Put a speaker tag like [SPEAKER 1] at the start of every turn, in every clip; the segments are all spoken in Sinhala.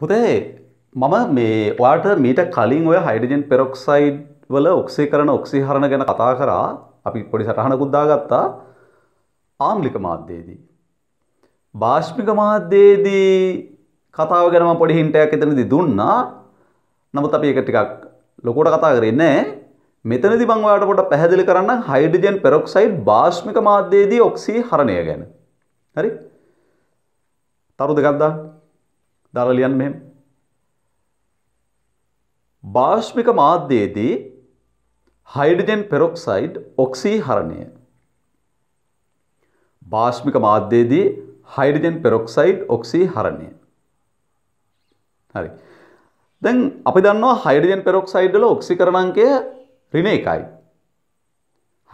[SPEAKER 1] පුතේ මම මේ ඔයාට මීට කලින් ඔය හයිඩජන් පෙරොක්සයිඩ් වල ඔක්සේ කරන ඔක්සිහරණ ගැන කතා කරා අපි පොඩි සටහනකුද්දා ගත්තා ආම්ලික මාධ්‍යයේදී. භාෂ්මික මාධ්‍යයේදී කතාව ගැනම පොඩි හින්ටයක් එතනදි දුන්නා නමුත් අපි එක ටිකක් ලොකෝට කතා කරන්නේ මෙතනදි මං ඔයාලට පොඩ්ඩක් පැහැදිලි කරන්න හයිඩ්‍රජන් පෙරොක්සයිඩ් භාෂ්මික මාධ්‍යයේදී ඔක්සිහරණය ගැන. හරි? තරු දෙකක් දාන්න. දාලා ලියන්න මෙහෙම. භාෂ්මික මාධ්‍යයේදී හයිඩ්‍රජන් පෙරොක්සයිඩ් ඔක්සීහරණය. භාෂ්මික මාධ්‍යයේදී හයිඩ්‍රජන් පෙරොක්සයිඩ් ඔක්සීහරණය. හරි. දැන් අපි දන්නවා හයිඩ්‍රජන් පෙරොක්සයිඩ් වල ඔක්සීකරණ අංකය ඍණ 1යි.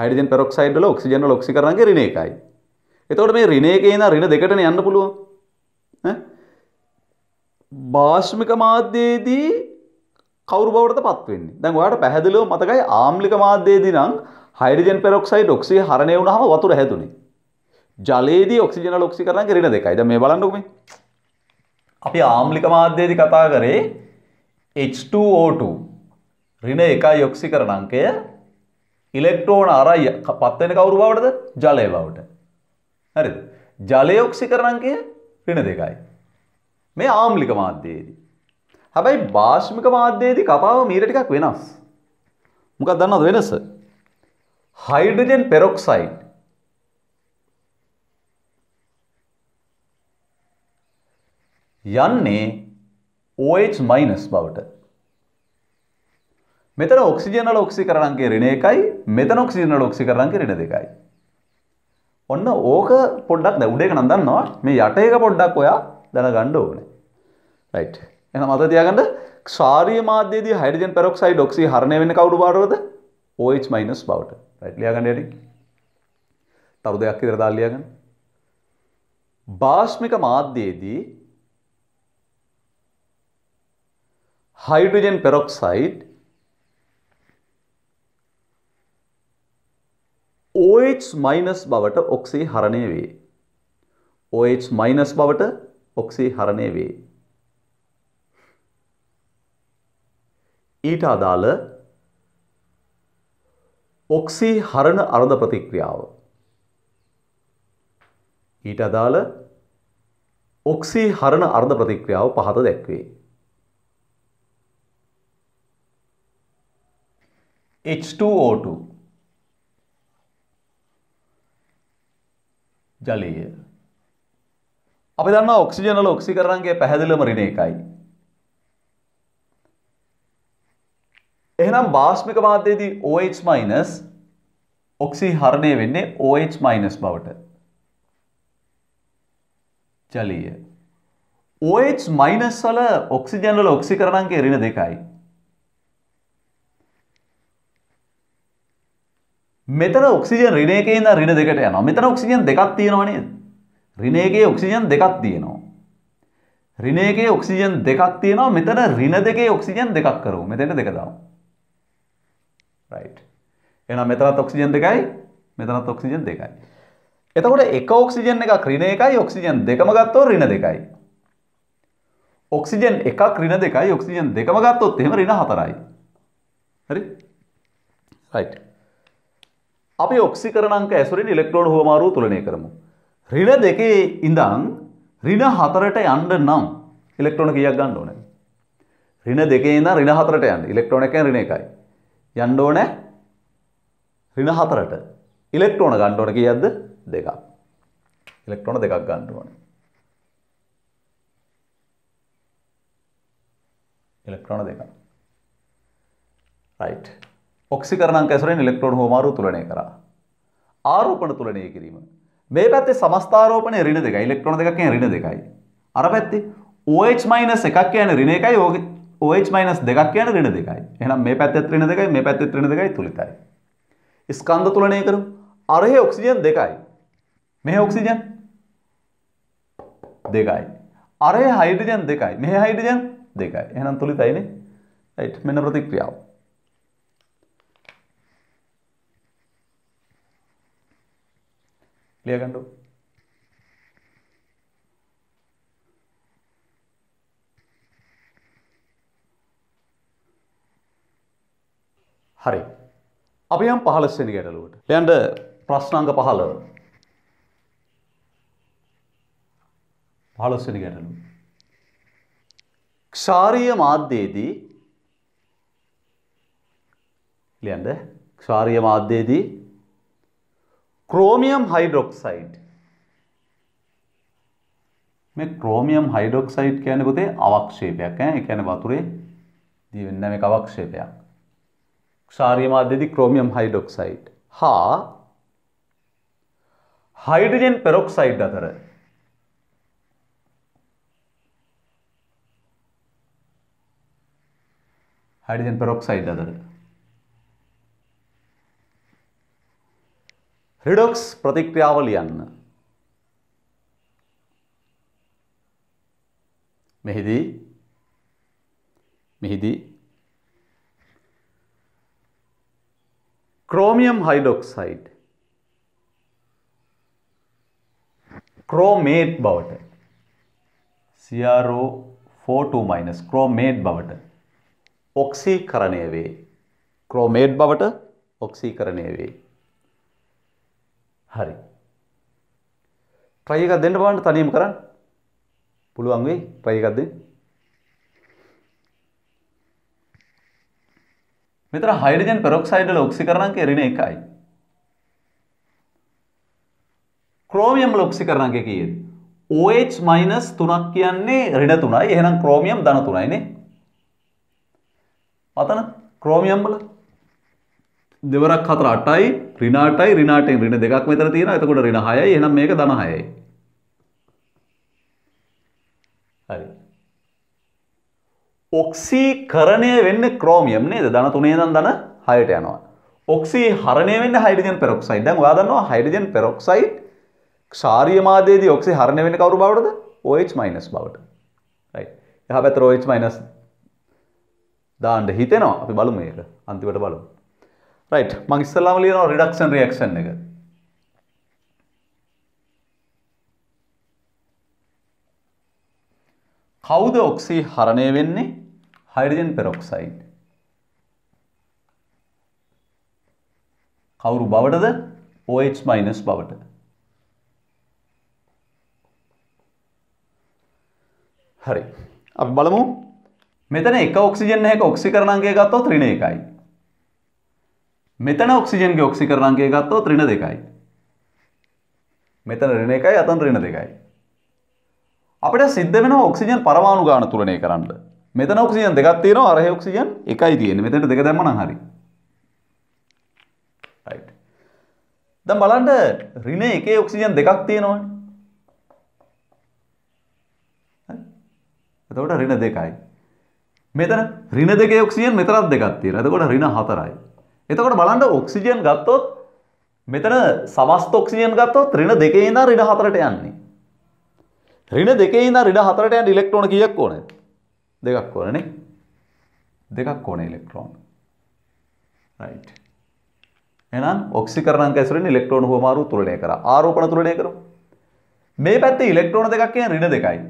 [SPEAKER 1] හයිඩ්‍රජන් පෙරොක්සයිඩ් වල ඔක්සිජන් වල ඔක්සීකරණ අංකය ඍණ 1යි. එතකොට මේ ඍණ එකේ ඉඳන් ඍණ දෙකටනේ යන්න පුළුවන්. ඈ භාෂ්මික මාධ්‍යයේදී කවුරු බවට පත්වෙන්නේ දැන් ඔයාට පැහැදිලිව මතකයි ආම්ලික මාධ්‍යයේදී නම් හයිඩ්‍රජන් පෙරොක්සයිඩ් ඔක්සිජන් හරණය වුණාම වතුර හැදුනේ. ජලයේදී ඔක්සිජන් වල ඔක්සීකරණ ඍණ දෙකයි. දැන් මේ බලන්නකෝ මේ. අපි ආම්ලික මාධ්‍යයේදී කතා කරේ H2O2 ඍණ 1යි ඔක්සීකරණ අංකය ඉලෙක්ට්‍රෝන අරයි පත් වෙන කවුරු බවටද? ජලය බවට. හරිද? ජලය ඔක්සීකරණ අංකය ඍණ 2යි. මේ ආම්ලික මාධ්‍යයේදී. හැබැයි භාෂ්මික මාධ්‍යයේදී කතාව මීට ටිකක් වෙනස්. මොකක්ද දන්නවද වෙනස? හයිඩ්‍රජන් පෙරොක්සයිඩ් යන්නේ OH- බවට. මෙතන ඔක්සිජනල් ඔක්සිකරණංගේ ඍණ එකයි මෙතන ඔක්සිජනල් ඔක්සිකරණංගේ ඍණ දෙකයි. ඔන්න ඕක පොඩ්ඩක් දැන් උඩ එක නම් දන්නවා මේ යට එක පොඩ්ඩක් ඔයා දැනගන්න ඕනේ. රයිට් එහෙනම් අත තියාගන්න ක්ෂාරීය මාධ්‍යයේදී හයිඩ්‍රජන් පැරොක්සයිඩ් ඔක්සි හරණය වෙන්නේ කවුරු බාරවද OH- බවට රයිට් ලියාගන්න යටි තරු දෙකක් විතර දාලා ලියාගන්න භාෂ්මික මාධ්‍යයේදී hydrogen peroxide OH- බවට ඔක්සි හරණය වේ. OH- බවට ඔක්සි හරණය වේ. ඊට අදාළ ඔක්සි හරණ අරඳ ප්‍රතික්‍රියාව. ඊට අදාළ ඔක්සි හරණ අර්ධ ප්‍රතික්‍රියාව පහත දැක්වේ. H2O2 ජලය අපි දන්න ඔක්සිජනල ඔක්සිකරන්ගේ පැහැදිලම රින එකයි එහෙනම් භාෂ්මික වාතයේදී OH- ඔක්සිහරණය වෙන්නේ OH- බවට. ජලීය. OH- වල ඔක්සිජන් වල ඔක්සිකරණ අංකය ඍණ දෙකයි. මෙතන ඔක්සිජන් ඍණ එකේ ඉඳන් ඍණ දෙකට යනවා. මෙතන ඔක්සිජන් දෙකක් තියෙනව නේද? ඍණ එකේ ඔක්සිජන් දෙකක් තියෙනවා. රිනේගේ ඔක්සිජන් දෙකක් තියෙනවා මෙතන රින දෙකේ ඔක්සිජන් දෙකක් කරමු මෙතන දෙක දාමු රයිට් එහෙනම් මෙතනත් ඔක්සිජන් දෙකයි මෙතනත් ඔක්සිජන් දෙකයි එතකොට එක ඔක්සිජන් එකක් ඍණ එකයි ඔක්සිජන් දෙකම ගත්තොත් ඍණ දෙකයි ඔක්සිජන් එකක් ඍණ දෙකයි ඔක්සිජන් දෙකම ගත්තොත් එහෙම ඍණ හතරයි හරි රයිට් අපි ඔක්සිකරණ අංක ඇසුරින් ඉලෙක්ට්‍රෝන හුවමාරුව තුලනය කරමු ඍණ දෙකේ ඉඳන් ඍණ හතරට යන්න නම් ඉලෙක්ට්‍රෝන කීයක් ගන්න ඕනේ ඍණ දෙකේ ඉඳන් ඍණ හතරට යන්න ඉලෙක්ට්‍රෝන එකෙන් ඍණ එකයි යන්න ඕනේ ඍණ 4ට. ඉලෙක්ට්‍රෝන ගන්න ඕනේ කීයක්ද? දෙකක්. ඉලෙක්ට්‍රෝන දෙකක් ගන්න ඕනේ. ඉලෙක්ට්‍රෝන දෙකක්. රයිට්. ඔක්සිකරණංක ඇසුරෙන් ඉලෙක්ට්‍රෝන හෝමාරු තුලනය කරා. ආරෝපණ තුලනය කිරීම. මේ පැත්තේ සමස්තාරෝපණය ඍණ දෙකයි. ඉලෙක්ට්‍රෝන දෙකක් කියන්නේ ඍණ දෙකයි. අර පැත්තේ OH- එකක් කියන්නේ ඍණ එකයි. OH මයිනස් දෙකක් කියන්නේ ඍණ දෙකයි. එහෙනම් මේ පැත්තෙත් ඍණ දෙකයි මේ පැත්තෙත් ඍණ දෙකයි තුලිතයි. ස්කන්ධ තුලනය කරමු. අරහේ ඔක්සිජන් දෙකයි. මෙහි ඔක්සිජන් දෙකයි. අරහේ හයිඩ්‍රජන් දෙකයි. මෙහි හයිඩ්‍රජන් දෙකයි. එහෙනම් තුලිතයිනේ. right මෙන්න ප්‍රතික්‍රියාව. ලියගන්නකෝ හරි. අපි යම් පහලස්සනි ගැටලුවට. ලයන්ට ප්‍රශ්නංග පහල. පහලස්සනි ගැටලු. ක්ෂාරීය මාධ්‍යයේදී ලියන්ට ක්ෂාරීය මාධ්‍යයේදී ක්‍රෝමියම් හයිඩොක්සයිඩ් මේ ක්‍රෝමියම් හයිඩොක්සයිඩ් කියන්නේ පුතේ අවක්ෂේපයක් ඈ ඒ කියන්නේ වතුරේ දී වෙන මේ අවක්ෂේපයක් ක්ෂාරය මාධ්‍යදි ක්‍රෝමියම් හයිඩොක්සයිඩ් හා හයිඩජන් පෙරොක්සයිඩ් අතර හයිඩජන් පෙරොක්සයිඩ් අතර රිඩොක්ස් ප්‍රතික්‍රියාව ලියන්න මෙහිදී මෙහිදී chromium hydroxide ක්‍රෝමේට් බවට CRO42- ක්‍රෝමේට් බවට ඔක්සීකරණය වේ. ක්‍රෝමේට් බවට ඔක්සීකරණය වේ. හරි. ට්‍රයි එකක් දෙන්න බලන්න තනියම කරන්න. පුළුවන් වෙයි ට්‍රයි එකක් දෙන්න. මෙතන හයිඩ්‍රජන් පෙරොක්සයිඩ්වල ඔක්සිකරණංකය ඍණ 1යි. ක්‍රෝමියම් වල ඔක්සිකරණංකය කීයද? OH- 3ක් කියන්නේ ඍණ 3යි. එහෙනම් ක්‍රෝමියම් ධන 3යි නේ. අතන ක්‍රෝමියම් වල දෙවරක් හතර 8යි, ඍණ 8යි, ඍණ 8ෙන් ඍණ දෙකක් මෙතන තියෙනවා. එතකොට ඍණ 6යි. එහෙනම් මේක ධන 6යි. හරි. ඔක්සීකරණය වෙන්න ක්‍රෝමියම් නේද දන තුනේ දන් දන හයට යනවා. ඔක්සි හරණය වෙන්න හයිඩජන් පෙරොක්සයිඩ් දැන් ඔයා දන්නවා හයිඩජන් පෙරොක්සයිඩ් ක්ෂාරීය මාදයේදී ඔක්සි හරණය වෙන්නේ කවුරු බවටද? OH- බවට. right. එහා පැත්තට OH- දාන්න හිතෙනවා. අපි බලමු මේක. අන්තිමට බලමු. right. මම ඉස්සෙල්ලාම ලියනවා reduction reaction එක. කවුද ඔක්සි හරණය වෙන්නේ? hydrogen peroxide. කවුරු බවටද? OH- බවට. හරි. අපි බලමු. මෙතන එක ඔක්සිජන් එකක ඔක්සිකරණ අංකය ගත්තොත් ඍණ 1යි. මෙතන ඔක්සිජන්ගේ ඔක්සිකරණ අංකය ගත්තොත් ඍණ 2යි. මෙතන ඍණ 1යි අතන ඍණ 2යි. අපිට සිද්ධ වෙනවා ඔක්සිජන් පරමාණු ගාන තුලනය කරන්න. මෙතන ඔක්සිජන් දෙකක් තියෙනවා අරහේ ඔක්සිජන් එකයි තියෙන්නේ මෙතනට දෙක දැම්ම නම් හරි right දැන් බලන්න ඍණ එකේ ඔක්සිජන් දෙකක් තියෙනවනේ එතකොට ඍණ දෙකයි. මෙතන ඍණ දෙකේ ඔක්සිජන් මෙතනත් දෙකක් තියෙනවා. එතකොට ඍණ හතරයි. එතකොට බලන්න ඔක්සිජන් ගත්තොත් මෙතන සමස්ත ඔක්සිජන් ගත්තොත් ඍණ දෙකේ ඉඳන් ඍණ හතරට යන්නේ. ඍණ දෙකේ ඉඳන් ඍණ හතරට යන්න ඉලෙක්ට්‍රෝන කීයක් ඕනද? දෙකක් ඕනනේ දෙකක් ඕන ඉලෙක්ට්‍රෝන රයිට් එහෙනම් ඔක්සිකරණංක ඇසුරෙන් ඉලෙක්ට්‍රෝන හුවමාරු තුලනය කරා ආරෝපණ තුලනය කරමු මේ පැත්තේ ඉලෙක්ට්‍රෝන දෙකක් කියන්නේ ඍණ දෙකයි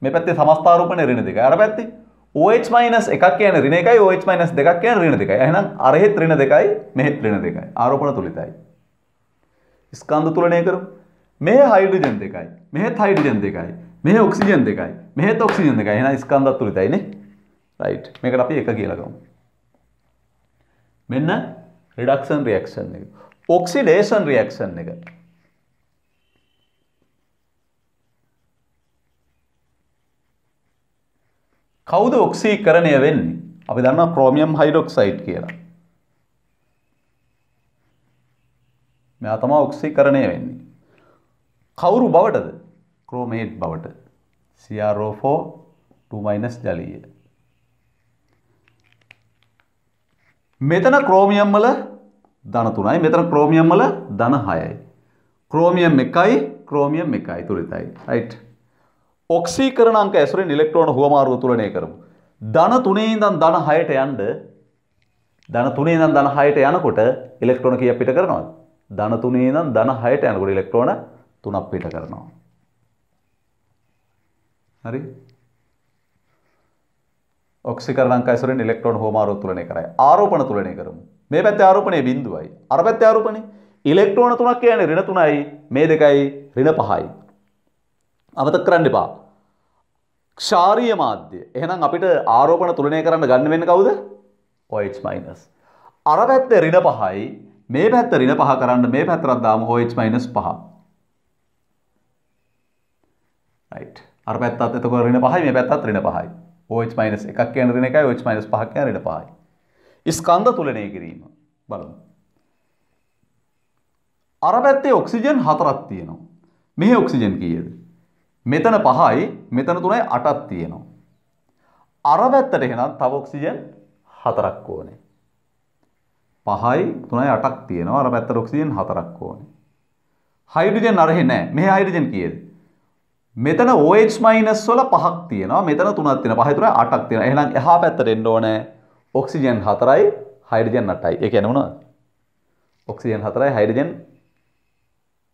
[SPEAKER 1] මේ පැත්තේ සමස්ත ආරෝපණය ඍණ දෙකයි අර පැත්තේ OH- එකක් කියන්නේ ඍණ එකයි OH- දෙකක් කියන්නේ ඍණ දෙකයි එහෙනම් අරහෙත් ඍණ දෙකයි මෙහෙත් ඍණ දෙකයි ආරෝපණ තුලිතයි ස්කන්ධ තුලනය කරමු මෙහි හයිඩ්‍රජන් දෙකයි මෙහෙත් හයිඩ්‍රජන් දෙකයි මෙහි ඔක්සිජන් දෙකයි මෙහෙත් ඔක්සිජන් එකයි. එහෙනම් ස්කන්ධ අතුලිතයිනේ. right. මේකට අපි 1 කියලා ගමු. මෙන්න රිඩක්ෂන් රියැක්ෂන් එක. ඔක්සිඩේෂන් රියැක්ෂන් එක. කවුද ඔක්සීකරණය වෙන්නේ? අපි දන්නවා ක්‍රෝමියම් හයිඩ්‍රොක්සයිඩ් කියලා. මෙයා තමයි ඔක්සීකරණය වෙන්නේ. කවුරු බවටද? ක්‍රෝමේට් බවට. CrO4 ජලීය. මෙතන ක්‍රෝමියම් වල ධන 3යි මෙතන ක්‍රෝමියම් වල ධන 6යි. ක්‍රෝමියම් 1යි ක්‍රෝමියම් 1යි තුරිතයි. රයිට්. ඔක්සීකරණ අංක ඇසුරෙන් ඉලෙක්ට්‍රෝන හුවමාරුව තුලනය කරමු. ධන 3 ඉඳන් ධන 6ට යන්න ධන 3 ඉඳන් ධන 6ට යනකොට ඉලෙක්ට්‍රෝන කීයක් පිට කරනවද? ධන 3 ඉඳන් ධන 6ට යනකොට ඉලෙක්ට්‍රෝන 3ක් පිට කරනවා. හරි ඔක්සිකර ලංකායිසරෙන් ඉලෙක්ට්‍රෝන හෝම ආරෝපණය කරයි. ආරෝපණ තුලනය කරමු. මේ පැත්තේ ආරෝපණය බිඳුවයි. අර පැත්තේ ආරෝපණය ඉලෙක්ට්‍රෝන තුනක් කියන්නේ ඍණ 3යි මේ දෙකයි ඍණ 5යි. අමතක කරන්න එපා. ක්ෂාරීය මාධ්‍ය. එහෙනම් අපිට ආරෝපණ තුලනය කරන්න ගන්න වෙන්නේ කවුද? OH-. අර පැත්තේ ඍණ 5යි මේ පැත්ත ඍණ 5 කරන්න මේ පැත්තට දාමු OH-5. right අර පැත්තත් එතකොට ඍණ 5යි මේ පැත්තත් ඍණ 5යි. OH- එකක් කියන ඍණ 1යි OH- පහක් කියන ඍණ 5යි. ස්කන්ධ තුලනය කිරීම බලමු. අර පැත්තේ ඔක්සිජන් 4ක් තියෙනවා. මෙහි ඔක්සිජන් කීයද? මෙතන 5යි, මෙතන 3යි 8ක් තියෙනවා. අර පැත්තට එහෙනම් තව ඔක්සිජන් 4ක් ඕනේ. 5යි 3යි 8ක් තියෙනවා. අර පැත්තට ඔක්සිජන් 4ක් ඕනේ. හයිඩ්‍රජන් අරහේ නැහැ. මෙහි හයිඩ්‍රජන් කීයද? මෙතන OH- වල පහක් තියෙනවා. මෙතන තුනක් තියෙනවා. පහේ තුන අටක් තියෙනවා. එහෙනම් එහා පැත්තට එන්න ඕනේ ඔක්සිජන් 4යි හයිඩ්‍රජන් 8යි. ඒ කියන්නේ මොනවද? ඔක්සිජන් 4යි හයිඩ්‍රජන්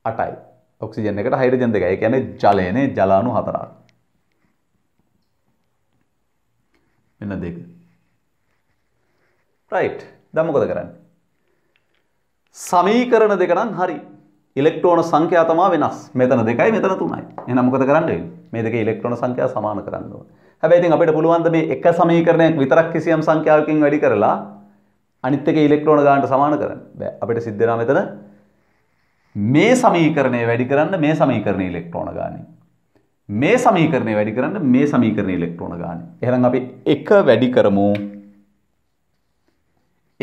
[SPEAKER 1] 8යි. ඔක්සිජන් එකට හයිඩ්‍රජන් දෙකයි. ඒ කියන්නේ ජලයනේ ජල අණු හතරක්. මෙන්න දෙක. right. දැන් මොකද කරන්නේ? සමීකරණ දෙක නම් හරි. ඉලෙක්ට්‍රෝන සංඛ්‍යා තමයි වෙනස්. මෙතන දෙකයි මෙතන තුනයි. එහෙනම් මොකද කරන්න වෙන්නේ? මේ දෙකේ ඉලෙක්ට්‍රෝන සංඛ්‍යා සමාන කරන්න ඕනේ. හැබැයි ඉතින් අපිට පුළුවන් ද මේ එක සමීකරණයක් විතරක් කිසියම් සංඛ්‍යාවකින් වැඩි කරලා අනිත් එකේ ඉලෙක්ට්‍රෝන ගානට සමාන කරන්න. බෑ. අපිට සිද්ධ වෙනවා මෙතන මේ සමීකරණය වැඩි කරන්න මේ සමීකරණයේ ඉලෙක්ට්‍රෝන ගානේ. මේ සමීකරණය වැඩි කරන්න මේ සමීකරණයේ ඉලෙක්ට්‍රෝන ගානේ. එහෙනම් අපි එක වැඩි කරමු.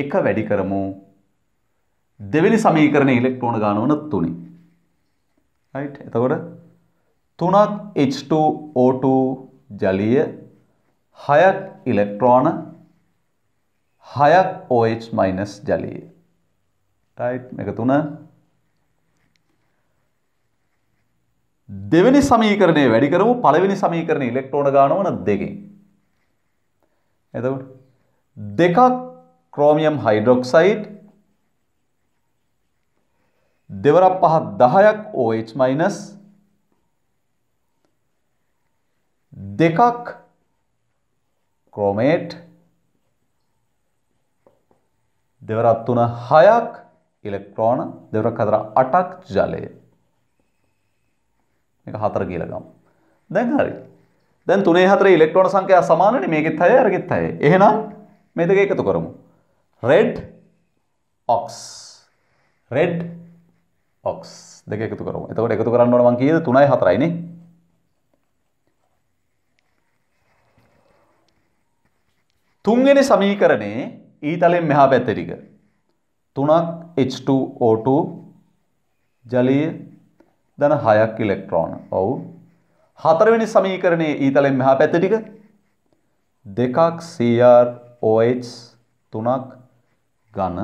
[SPEAKER 1] එක වැඩි කරමු. දෙවෙනි සමීකරණයේ ඉලෙක්ට්‍රෝන ගානවන 3. right එතකොට 3ක් H2O2 ජලීය 6ක් ඉලෙක්ට්‍රෝන 6ක් OH- ජලීය right මේක 3 දෙවෙනි සමීකරණය වැඩි කරමු පළවෙනි සමීකරණය ඉලෙක්ට්‍රෝන ගානවන දෙකෙන්. එතකොට දෙකක් ක්‍රෝමියම් හයිඩ්‍රොක්සයිඩ් දෙවරක් පහත් දහයක් OH- දෙකක් ක්‍රෝමේට් දෙවරක් තුන හයක් ඉලෙක්ට්‍රෝන දෙවරක් හතර අටක් ජලය මේක හතර කියලා ගමු දැන් හරි දැන් තුනේ හතරේ ඉලෙක්ට්‍රෝන සංඛ්‍යා සමානනේ මේකෙත් හයයි අරගෙත් හයයි එහෙනම් මේ දෙක එකතු කරමු red ox red ඔක්ස් දෙක එකතු කරමු. එතකොට එකතු කරන්න ඕන මං කීයද 3යි 4යි නේ. තුන්වෙනි සමීකරණේ ඊතලෙන් මෙහා පැත්තේ ටික. 3ක් H2O2 ජලය ධන 6ක් ඉලෙක්ට්‍රෝන. ඔව්. හතරවෙනි සමීකරණේ ඊතලෙන් මෙහා පැත්තේ ටික. 2ක් CrOH 3ක් ඝන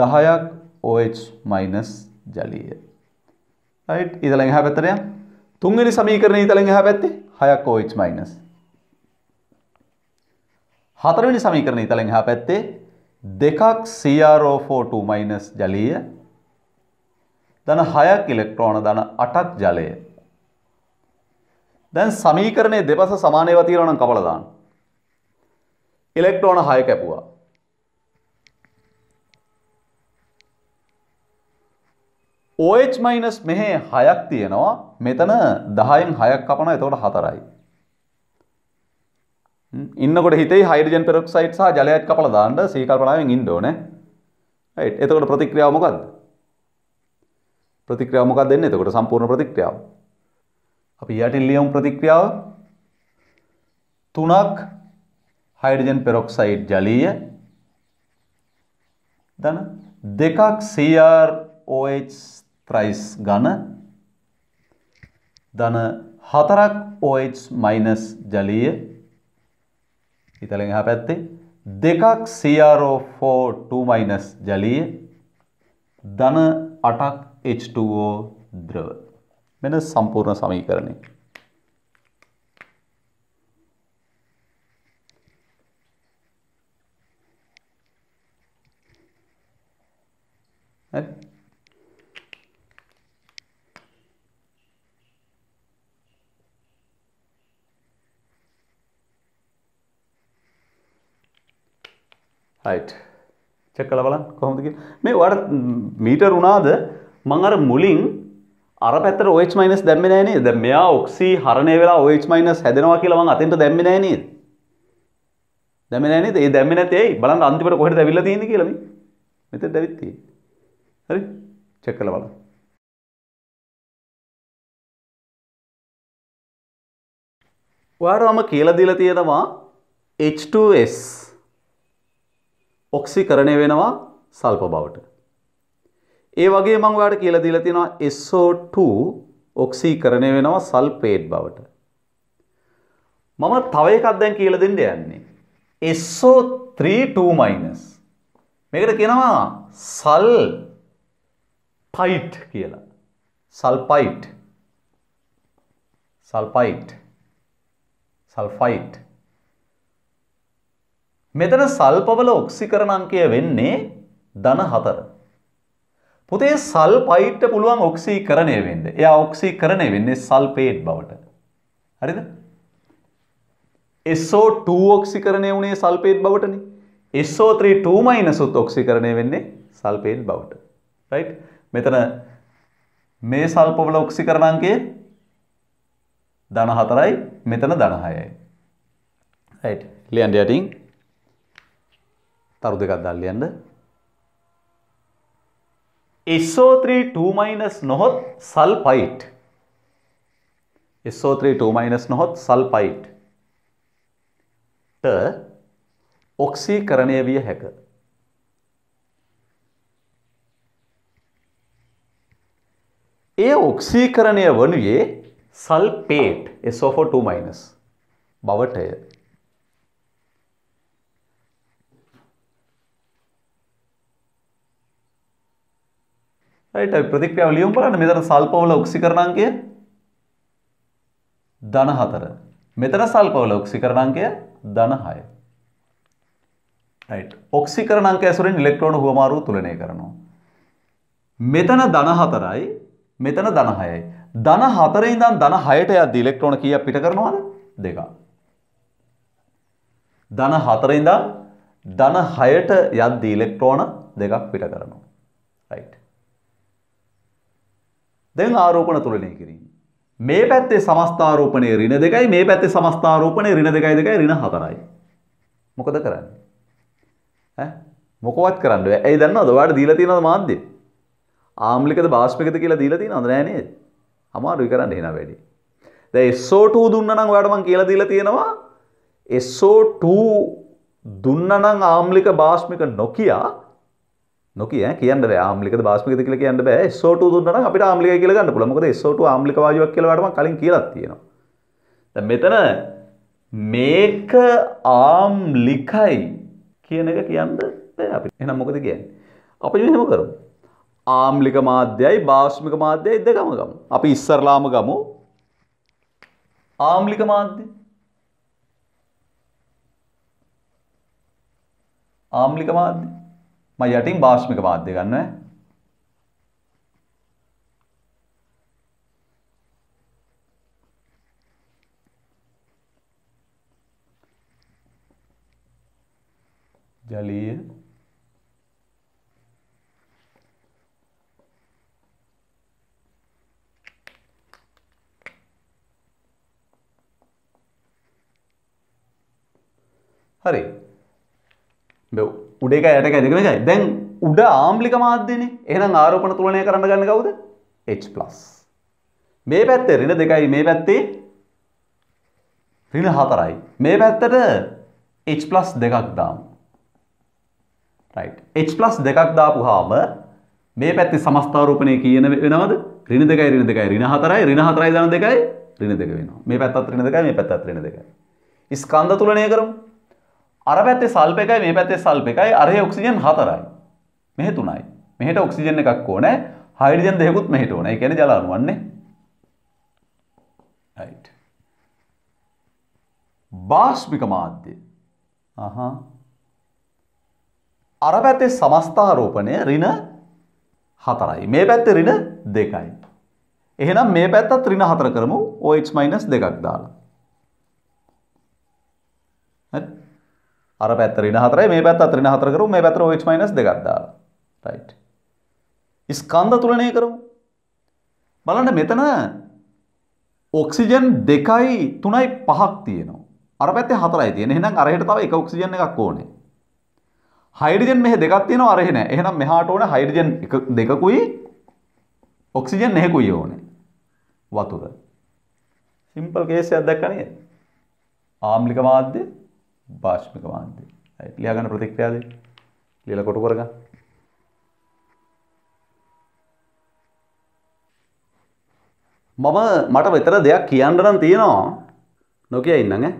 [SPEAKER 1] 10ක් OH- ජලීය. රයිට් ඉතල එහා පැත්තට යන්න. තුන්වෙනි සමීකරණය ඉතල එහා පැත්තේ 6 OH- හතරවෙනි සමීකරණය ඉතල එහා පැත්තේ 2ක් CrO42- ජලීය ධන 6ක් ඉලෙක්ට්‍රෝන ධන 8ක් ජලය. දැන් සමීකරණයේ දෙපස සමාන ඒවා තියෙනවා නම් කපලා දාන්න. ඉලෙක්ට්‍රෝන 6 කැපුවා. OH- මෙහේ 6ක් තියෙනවා. මෙතන 10න් 6ක් කපනවා. එතකොට 4යි. ඉන්නකොට හිතේ හයිඩ්‍රජන් පෙරොක්සයිඩ් සහ ජලයත් කපලා දාන්න සී කල්පනාවෙන් ඉන්න ඕනේ. right. එතකොට ප්‍රතික්‍රියාව මොකද්ද? ප්‍රතික්‍රියාව මොකක්ද දෙන්නේ? එතකොට සම්පූර්ණ ප්‍රතික්‍රියාව. අපි යටින් ලියමු ප්‍රතික්‍රියාව. 3ක් හයිඩජන් පෙරොක්සයිඩ් ජලීය දන දෙකක් CROH ත්‍රයිස් ඝන ධන 4ක් OH- ජලීය ඉතලෙන් එහා පැත්තේ දෙකක් CrO4 2- ජලීය ධන 8ක් H2O ද්‍රව මෙන්න සම්පූර්ණ සමීකරණය හරි රයිට් චෙක් කළ බලන් කොහොමද කියලා. මේ ඔයාලට මීටර් වුණාද? මම අර මුලින් අර පැත්තට OH- දැම්මේ නෑ නේද? දැන් මෙයා ඔක්සි හරණය වෙලා OH- හැදෙනවා කියලා මම අතෙන්ට දැම්මේ නෑ නේද? දැම්මේ නෑ නේද? ඒ දැම්මේ නැති ඇයි? බලන්න අන්තිමට කොහෙටද ඇවිල්ලා තියෙන්නේ කියලා මේ. මෙතෙන්ට ඇවිත් තියෙන්නේ. හරි? චෙක් කළ බලන්න. ඔයාට මම කියලා දීලා තියෙනවා H2S ඔක්සිකරණය වෙනවා සල්ප බවට. ඒ වගේ මං ඔයාලට කියලා දීලා තියෙනවා SO2 ඔක්සිකරණය වෙනවා සල්ෆේට් බවට. මම තව එකක් දැන් කියලා දෙන්න යන්නේ. SO32- මේකට කියනවා සල් පයිට් කියලා. සල්පයිට්. සල්පයිට්. සල්ෆයිට්. මෙතන සල්පවල ඔක්සිකරණ අංකය වෙන්නේ ධන 4. පුතේ සල්පයිට පුළුවන් ඔක්සීකරණය වෙන්න. එයා ඔක්සීකරණය වෙන්නේ සල්පේට් බවට. හරිද? SO2 ඔක්සීකරණය වුණේ සල්පේට් බවටනේ. SO3 2- උත් ඔක්සීකරණය වෙන්නේ සල්පේට් බවට. right? මෙතන මේ සල්පවල ඔක්සීකරණ අංකය ධන 4යි මෙතන ධන 6යි. right. ලියන්න යටින් තරු දෙකක් දල්ලියන්න SO3 නොහොත් සල්පයිට් SO3 නොහොත් සල්පයිට් ට ඔක්සීකරණය විය හැක ඒ ඔක්සීකරණය වනුයේ සල්පේට් SO4 බවටය රයිට් අපි ප්‍රතික්‍රියාව ලියමු බලන්න මෙතන සල්පවල ඔක්සිකරණාංකය 14. මෙතන සල්පවල ඔක්සිකරණාංකය 16. රයිට් ඔක්සිකරණාංකය ඇසුරින් ඉලෙක්ට්‍රෝන හුවමාරුව තුලනය කරනවා. මෙතන 14යි මෙතන 16යි. 14 ඉඳන් 16ට යද්දී ඉලෙක්ට්‍රෝන කීයක් පිට කරනවද? දෙකක්. 14 ඉඳන් 16ට යද්දී ඉලෙක්ට්‍රෝන දෙකක් පිට කරනවා. රයිට් දැන් ආරෝපණ තුලනය කිරීම. මේ පැත්තේ සමස්ථාරෝපණය ඍණ දෙකයි මේ පැත්තේ සමස්ථාරෝපණය ඍණ දෙකයි දෙකයි ඍණ හතරයි. මොකද කරන්නේ? ඈ මොකවත් කරන්න බෑ. ඇයි දන්නවද? ඔයාලට දීලා තියෙනවද මාධ්‍ය? ආම්ලිකද බාෂ්පිකද කියලා දීලා තියෙනවද නෑ නේද? අමාරුයි කරන්න එනවා වැඩි. දැන් SO2 දුන්නා නම් ඔයාලට මම කියලා දීලා තියෙනවා SO2 දුන්නා නම් ආම්ලික බාෂ්පික නොකියා නොකිය කියන්න ආමික බාස්මික කියල කියන්න බෑ සෝට දුන්නට අපිට ආමික කියලගන්න පුළමකද සෝට ආමික වාජුවක් කියලටම කලින් කියලත් තියෙනවා මෙතන මේක ආම් ලිකයි කියන එක කියන්න අපි එනම් මොකද කියන්න අපි මෙහෙම කරු ආම්ලික මාධ්‍යයි භාෂ්මික මාධ්‍යය ඉද ගම ගම අපි ඉස්සරලාම ගමු ආම්ලික මාධ්‍ය ආම්ලික මාධ්‍ය మా యటీం బాష్మిక මාධ්‍ය ගන්න ඈ जलीय हरे बेव උඩේක යට ඇතිකන එකයි දැන් උඩ ආම්ලික මාධ්‍යනේ එහෙනම් ආරෝපණ තුලනය කරන්න ගන්න කවුද H+ මේ පැත්තේ ඍණ දෙකයි මේ පැත්තේ ඍණ හතරයි මේ පැත්තට H+ දෙකක් දාමු right H+ දෙකක් දාපුවාම මේ පැත්තේ සමස්ත ආරෝපණය කියන වෙනවද ඍණ දෙකයි ඍණ දෙකයි ඍණ හතරයි ඍණ හතරයි දාන දෙකයි ඍණ දෙක වෙනවා මේ පැත්තත් ඍණ දෙකයි මේ පැත්තත් ඍණ දෙකයි ස්කන්ධ තුලනය කරමු අර පැත්තේ සල්ප එකයි මේ පැත්තේ සල්ප එකයි අරේ ඔක්සිජන් හතරයි. මෙහෙ තුනයි. මෙහෙට ඔක්සිජන් එකක් ඕනේ. හයිඩ්‍රජන් දෙකකුත් මෙහෙට ඕනේ. ඒ කියන්නේ ජල අණුවන්නේ. right. බාෂ්පික මාධ්‍ය. අහහ. අර පැත්තේ සමස්තාරෝපණය ඍණ හතරයි. මේ පැත්තේ ඍණ දෙකයි. එහෙනම් මේ පැත්තත් ඍණ හතර කරමු. OH- දෙකක් දාලා. හරි. අර පැත්ත ඍණ 4යි මේ පැත්ත ඍණ 4 කරමු මේ පැත්තට OH- දෙකක් දාලා. right. ස්කන්ධ තුලනය කරමු. බලන්න මෙතන ඔක්සිජන් 2යි 3යි 5ක් තියෙනවා. අර පැත්තේ 4යි තියෙන. එහෙනම් අරහෙට තව එක ඔක්සිජන් එකක් ඕනේ. හයිඩ්‍රජන් මෙහෙ දෙකක් තියෙනවා අරහෙ නැහැ. එහෙනම් මෙහාට ඕනේ හයිඩ්‍රජන් එක දෙකකුයි ඔක්සිජන් එකකුයි ඕනේ. වතුර. සිම්පල් කේස් එකක් දැක්කා නේද? ආම්ලික මාධ්‍ය භාෂ්මික මාන්දේ. ඇයි ලියාගන්න ප්‍රතික්‍රියාද? ලියලා කොටු කරගන්න. මම මට විතර දෙයක් කියන්න නම් තියෙනවා. නොකිය ඉන්නම් ඈ.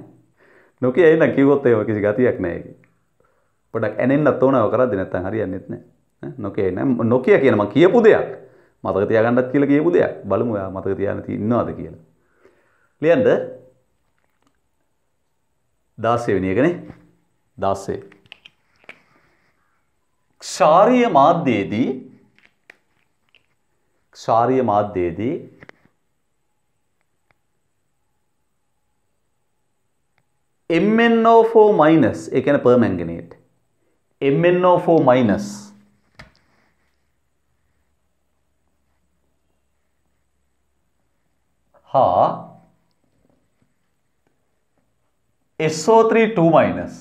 [SPEAKER 1] නොකිය ඉන්න කිව්වොත් ඒක කිසි ගතියක් නැහැ ඒක. පොඩක් ඇනෙන්නත් ඕන ඔය කරද්දි නැත්නම් හරියන්නේ නැහැ. නොකිය ඉන්න නොකිය කියන මම කියපු දෙයක්. මතක තියාගන්නත් කියලා කියපු දෙයක්. බලමු ඔයා මතක තියාගෙන ඉන්නවද කියලා. ලියන්න දාසයවෙනි එකනේ දාස්සේ. ක්ෂාරීය මාධ්‍යයේදී ක්ෂාරීය මාධ්‍යයේදී MnO4 minus ඒ කියන්නේ permanganate MnO4 minus හා SO3 2 minus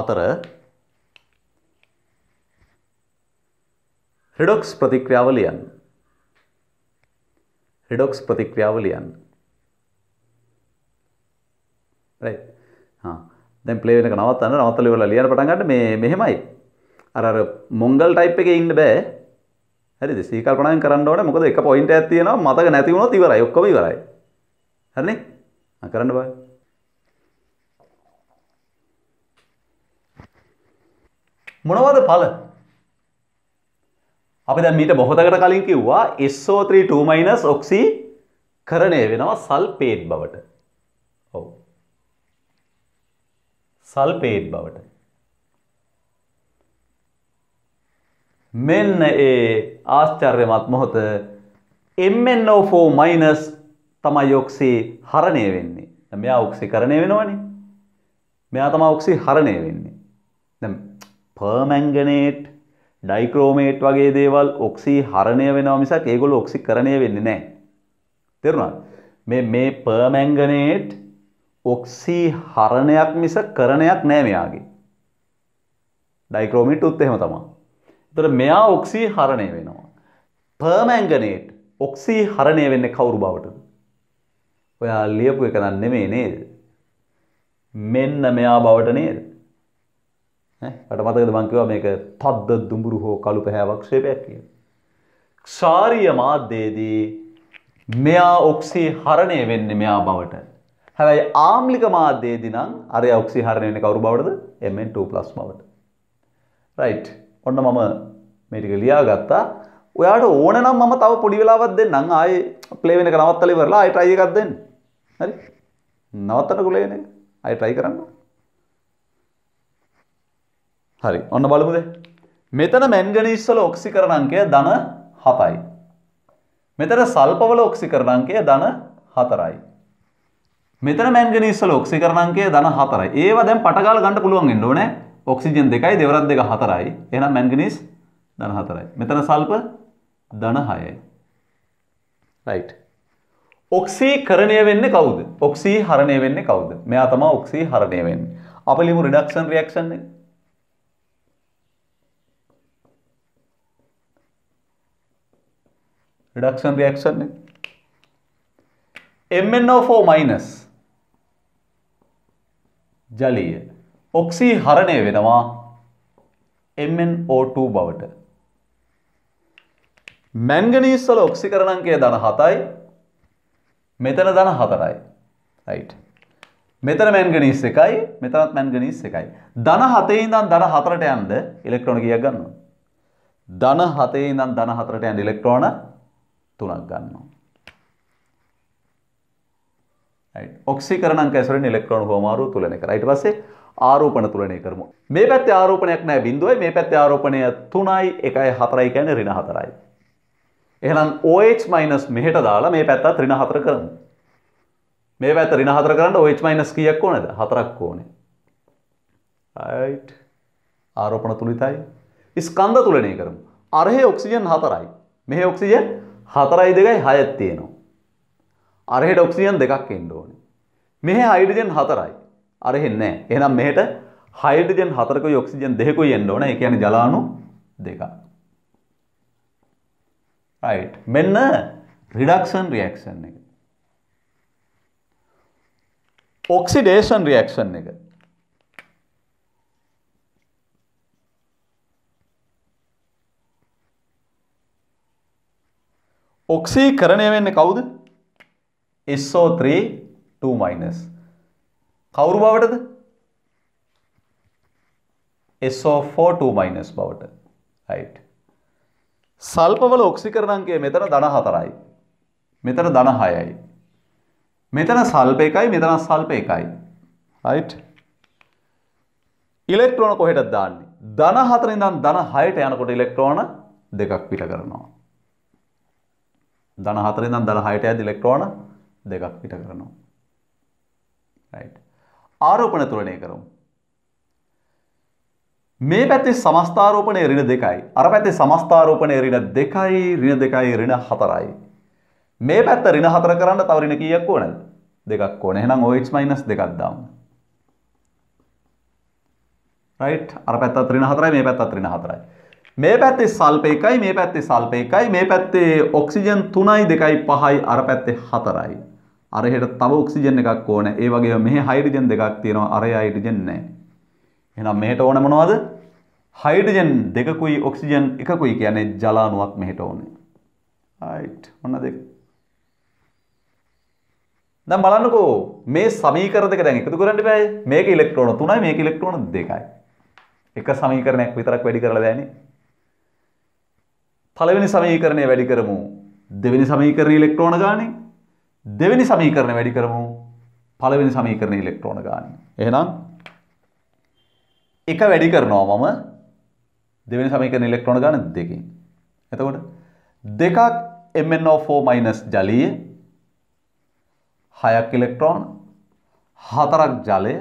[SPEAKER 1] අතර රිඩොක්ස් ප්‍රතික්‍රියාව ලියන්න. රිඩොක්ස් ප්‍රතික්‍රියාව ලියන්න. right හා දැන් ප්ලේ වෙනක නවත්තන්න නවත්තලා ඉවරලා ලියන්න පටන් ගන්න මේ මෙහෙමයි. අර අර මොංගල් ටයිප් එකේ ඉන්න බෑ. හරිද? සීකල්පනාවෙන් කරන්න ඕනේ මොකද එක පොයින්ට් එකක් තියෙනවා මතක නැති වුණොත් ඉවරයි ඔක්කොම ඉවරයි. හරිනේ? ආ කරන්න බෑ. මොනවද ඵල? අපි දැන් මීට බොහෝතකට කලින් කිව්වා SO3 ඔක්සි කරණය වෙනවා සල්ෆේට් බවට. ඔව්. සල්ෆේට් බවට. මෙන්න ඒ ආශ්චර්යමත් මොහොත MnO4- තමයි ඔක්සි හරණය වෙන්නේ. දැන් මෙයා ඔක්සිකරණය වෙනවනේ. මෙයා තමයි ඔක්සි හරණය වෙන්නේ. දැන් පර්මැංගනේට් ඩයික්‍රෝමේට් වගේ දේවල් ඔක්සි හරණය වෙනවා මිසක් ඒගොල්ලෝ ඔක්සිකරණය වෙන්නේ නැහැ. තේරුණාද? මේ මේ පර්මැංගනේට් ඔක්සි හරණයක් මිස කරණයක් නෑ මෙයාගේ. ඩයික්‍රෝමීට් උත් එහෙම තමයි. ඒතර මෙයා ඔක්සි හරණය වෙනවා. පර්මැංගනේට් ඔක්සි හරණය වෙන්නේ කවුරු බවටද? ඔයා ලියපු එක නම් නෙමෙයි නේද? මෙන්න මෙයා බවට නේද? ඈ මට මතකද මං කිව්වා මේක තද්ද දුඹුරු හෝ කළු පැහැවක් ශේපයක් කියලා. ක්ෂාරීය මාධ්‍යයේදී මෙයා ඔක්සිහරණය වෙන්නේ මෙයා බවට. හැබැයි ආම්ලික මාධ්‍යයේදී නම් අරයා ඔක්සිහරණය වෙන්නේ කවුරු බවටද? Mn2+ බවට. රයිට්. ඔන්න මම මේ ටික ලියාගත්තා. ඔයාට ඕන නම් මම තව පොඩි වෙලාවක් දෙන්නම් ආයේ ප්ලේ වෙන එක නවත්තලා ඉවරලා ආයෙ try එකක් දෙන්න. හරි නවත්තන්නකො ලේන එක. අය try කරන්න. හරි. ඔන්න බලමුද? මෙතන මැංගනීස් වල ඔක්සිකරණ අංකය ධන 7යි. මෙතන සල්ප වල ඔක්සිකරණ අංකය ධන 4යි. මෙතන මැංගනීස් වල ඔක්සිකරණ අංකය ධන 4යි. ඒවා දැන් පටගාලා ගන්න පුළුවන් වෙන්න ඕනේ. ඔක්සිජන් දෙකයි දෙවරත් දෙක 4යි. එහෙනම් මැංගනීස් ධන 4යි. මෙතන සල්ප ධන 6යි. right ඔක්සීකරණය වෙන්නේ කවුද? ඔක්සීහරණය වෙන්නේ කවුද? මෙයා තමයි ඔක්සීහරණය වෙන්නේ. අපි ලියමු රිඩක්ෂන් රියැක්ෂන් එක. රිඩක්ෂන් රියැක්ෂන් එක. MnO4- ජලීය ඔක්සීහරණය වෙනවා MnO2 බවට. මැංගනීස් වල ඔක්සිකරණංකය ධන 7යි මෙතන දන හතරයි රයිට් මෙතන මැන්ගනීස් එකයි මෙතනත් මැන්ගනීස් එකයි දන හතේ ඉඳන් දන හතරට යන්න ඉලෙක්ට්‍රෝන ගියක් ගන්නවා දන හතේ ඉඳන් දන හතරට යන්න ඉලෙක්ට්‍රෝන තුනක් ගන්නවා ඔක්සිකරන කැසරෙන් ඉලෙක්ට්‍රෝන හෝමාරු තුලන එක ඊට පස්සේ ආරෝපණ තුලනය කරමු මේ පැත්තේ ආරෝපණයක් නැහැ බිඳුවයි මේ පැත්තේ ආරෝපණය 3යි 1යි 4යි කියන්නේ ඍණ 4යි එහෙනම් OH- මෙහෙට දාලා මේ පැත්තත් ඍණ 4 කරමු. මේ පැත්ත ඍණ 4 කරන්න OH- කීයක් ඕනද? 4ක් ඕනේ. right ආරෝපණ තුලිතයි. ස්කන්ධ තුලනය කරමු. අරහේ ඔක්සිජන් 4යි. මෙහි ඔක්සිජන් 4යි 2යි 6ක් තියෙනවා. අරහෙට ඔක්සිජන් දෙකක් එන්න ඕනේ. මෙහි හයිඩ්‍රජන් 4යි. අරහෙ නැහැ. එහෙනම් මෙහෙට හයිඩ්‍රජන් 4කුයි ඔක්සිජන් 2කුයි එන්න ඕනේ. ඒ කියන්නේ ජලාණු දෙකක්. රයිට් මෙන්න රිඩක්ෂන් රියක්ෂන් එක. ඔක්සිඩේෂන් රියක්ෂන් එක. ඔක්සී කරණය වෙන්න කවුද? SO3 2- කවුරු බවටද? SO4 2- බවට. right සල්පවල ඔක්සිකරණංකය මෙතන දන හතරයි. මෙතන දන හයයි. මෙතන සල්ප එකයි මෙතන සල්ප එකයි. රයිට්. ඉලෙක්ට්‍රෝන කොහෙටද දාන්නේ? ධන හතරෙන් ඉඳන් ධන හයට යනකොට ඉලෙක්ට්‍රෝන දෙකක් පිට කරනවා. ධන හතරෙන් ඉඳන් ධන හයට යද්දී ඉලෙක්ට්‍රෝන දෙකක් පිට කරනවා. රයිට්. ආරෝපණ තුලනය කරමු. මේ පැත්තේ සමස්ථාරෝපණය ඍණ දෙකයි. අර පැත්තේ සමස්ථාරෝපණය ඍණ දෙකයි ඍණ දෙකයි ඍණ හතරයි. මේ පැත්ත ඍණ හතර කරන්න තව ඍණ කීයක් ඕනද? දෙකක් ඕන. එහෙනම් OH- දෙකක් දාමු. right? අර පැත්තත් ඍණ හතරයි මේ පැත්තත් ඍණ හතරයි. මේ පැත්තේ සල්ප එකයි මේ පැත්තේ සල්ප එකයි මේ පැත්තේ ඔක්සිජන් 3යි 2යි 5යි අර පැත්තේ 4යි. අර එහෙට තව ඔක්සිජන් එකක් ඕන. ඒ වගේම මෙහි හයිඩ්‍රජන් දෙකක් තියෙනවා. අර හයිඩ්‍රජන් නැහැ. එහෙනම් මෙහෙට ඕන මොනවද? හයිඩ්‍රජන් දෙකකුයි ඔක්සිජන් එකකුයි කියන්නේ ජලාණුවක් මෙහෙට ඕනේ. right ඔන්න දෙක. දැන් බලන්නකෝ මේ සමීකරණ දෙක දැන් එකතු කරන්න බෑ. මේක ඉලෙක්ට්‍රෝන 3යි මේක ඉලෙක්ට්‍රෝන 2යි. එක සමීකරණයක් විතරක් වැඩි කරලා බෑනේ. පළවෙනි සමීකරණය වැඩි කරමු දෙවෙනි සමීකරණ ඉලෙක්ට්‍රෝන ගානේ දෙවෙනි සමීකරණ වැඩි කරමු පළවෙනි සමීකරණ ඉලෙක්ට්‍රෝන ගානේ එහෙනම් එක වැඩි කරනවා මම දෙවෙනි සමීකරණ ඉලෙක්ට්‍රෝන ගණන දෙකෙන්. එතකොට දෙකක් MnO4- ජලීය හයක් ඉලෙක්ට්‍රෝන හතරක් ජලය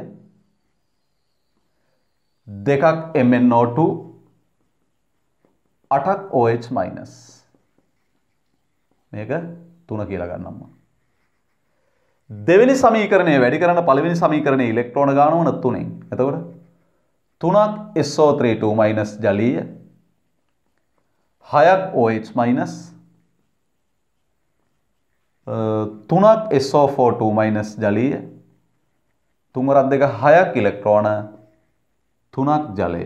[SPEAKER 1] දෙකක් MnO2 අටක් OH- මේක තුන කියලා ගන්නම්ම. දෙවෙනි සමීකරණය වැඩි කරන්න පළවෙනි සමීකරණය ඉලෙක්ට්‍රෝන ගාන වන තුනෙන්. එතකොට තුනක් SO32 මයිනස් ජලීය හයක් OH මයිනස් තුනක් SO42 මයිනස් ජලීය තුමරත් දෙක හයක් ඉලෙක්ට්‍රෝන තුනක් ජලය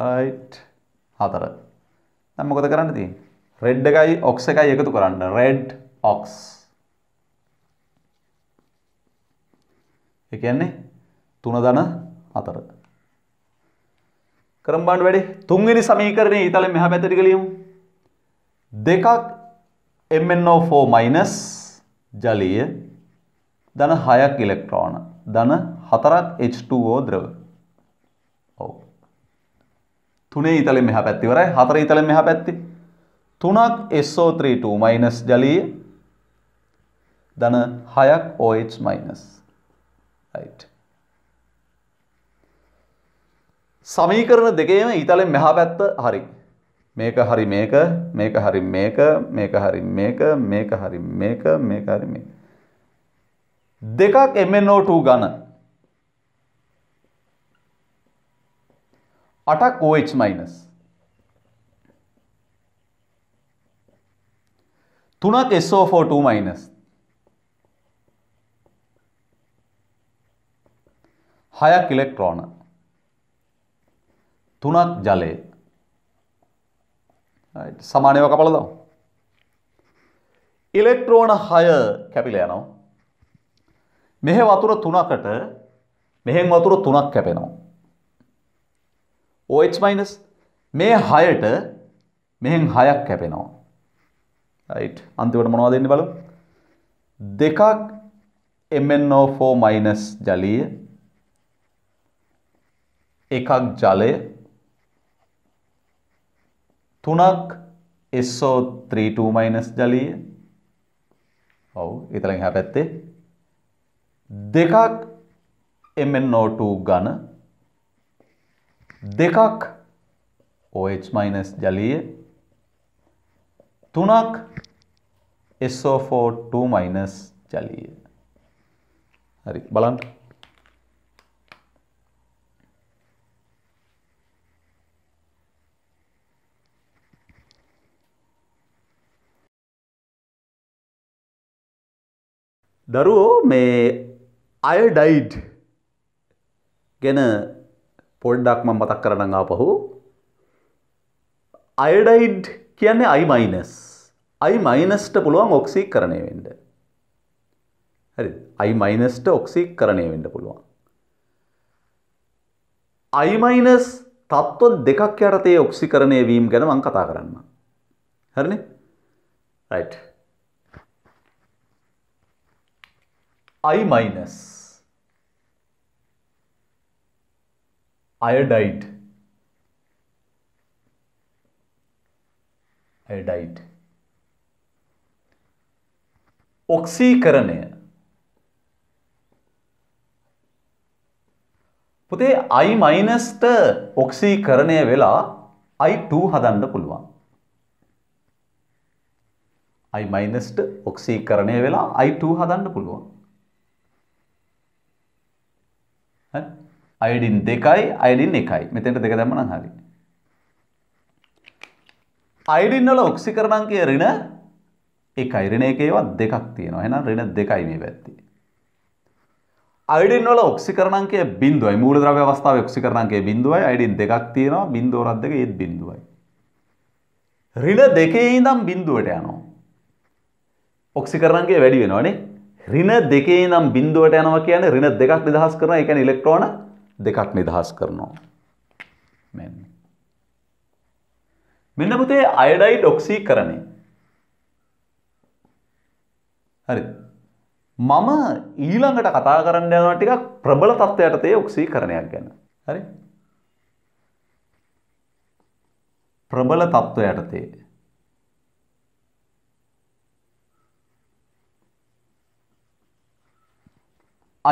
[SPEAKER 1] රයිට් හතර දැන් මොකද කරන්න තියෙන්නේ රෙඩ් එකයි ඔක්ස් එකයි එකතු කරන්න රෙඩ් ඔක්ස් ඒ කියන්නේ තුන දන හතර. කරම්බාන්ඩ වැඩේ තුන්වෙනි සමීකරණය ඉතල මෙහ පැතරික ලියමු. දෙකක් MNO4 මයිනස් ජලීය දන හයක් ඉලෙක්ට්‍රෝන දන හතරක් H2O ද්‍රව. ඔව්. තුනේ ඉතලෙන් මෙහා පැත්ත ඉවරයි. හතර ඉතලෙන් මෙහා පැත්ත. තුනක් SO32- ජලීය දන හයක් OH- right. සමීකරණ දෙකේම ඊතලෙන් මෙහා පැත්ත හරි. මේක හරි මේක මේක හරි මේක මේක හරි මේක මේක හරි මේක මේක හරි මේක. දෙකක් MnO2 ගණ. අටක් OH- තුනක් SO42- හයක් ඉලෙක්ට්‍රෝන තුනක් ජලය සමානව කපල දව. ඉලෙක්ට්‍රෝන හය කැපිල යනවා. මෙහෙ වතුර තුනකට මෙහෙන් වතුර තුනක් කැපෙනවා. OH- මේ හයට මෙහෙන් හයක් කැපෙනවා. රයිට් අන්තිමට මොනවද දෙන්නේ බලමු. දෙකක් MnO4- ජලීය එකක් ජලය තුනක් SO32- ජලීය. ඔව් ඊතලින් එහා පැත්තේ දෙකක් MnO2 ඝන දෙකක් OH- ජලීය තුනක් SO42- ජලීය. හරි බලන්න දරුවෝ මේ අයඩයිඩ් ගැන පොඩ්ඩක් මම මතක් කරනම් ආපහු අයඩයිඩ් කියන්නේ I minus I minus ට පුළුවන් ඔක්සීකරණය වෙන්න හරි I minus ට ඔක්සීකරණය වෙන්න පුළුවන් I minus තත්ත්ව දෙකක් යටතේ ඔක්සිකරණය වීම ගැන මම කතා කරන්න හරිනේ right I minus iodide iodide ඔක්සීකරණය පුතේ I මයිනස්ට ඔක්සීකරණය වෙලා I2 හදන්න පුළුවන්. I මයිනස්ට ඔක්සීකරණය වෙලා I2 හදන්න පුළුවන්. හරි අයඩින් දෙකයි අයඩින් එකයි මෙතෙන්ට දෙක දැම්ම නම් හරි අයඩින් වල ඔක්සිකරණංකය ඍණ එකයි ඍණ එකේ ඒවා දෙකක් තියෙනවා එහෙනම් ඍණ දෙකයි මේ පැත්තේ අයඩින් වල ඔක්සිකරණංකය බිඳුවයි මූලද්‍රව්‍ය අවස්ථාවේ ඔක්සිකරණංකය බිඳුවයි අයඩින් දෙකක් තියෙනවා බිඳුව රත් දෙක ඒත් බිඳුවයි ඍණ දෙකේ ඉඳන් බිඳුවට යනවා ඔක්සිකරණංකය වැඩි වෙනවනේ ඍණ දෙකේ ඉඳන් බිඳුවට යනවා කියන්නේ ඍණ දෙකක් නිදහස් කරනවා. ඒ කියන්නේ ඉලෙක්ට්‍රෝන දෙකක් නිදහස් කරනවා. මෙන්න. මෙන්න පුතේ අයඩයිඩ් ඔක්සීකරණය. හරිද? මම ඊළඟට කතා කරන්න යනවා ටිකක් ප්‍රබල තත්ත්වයට තේ ඔක්සීකරණයක් ගැන. හරි? ප්‍රබල තත්ත්වයට තේ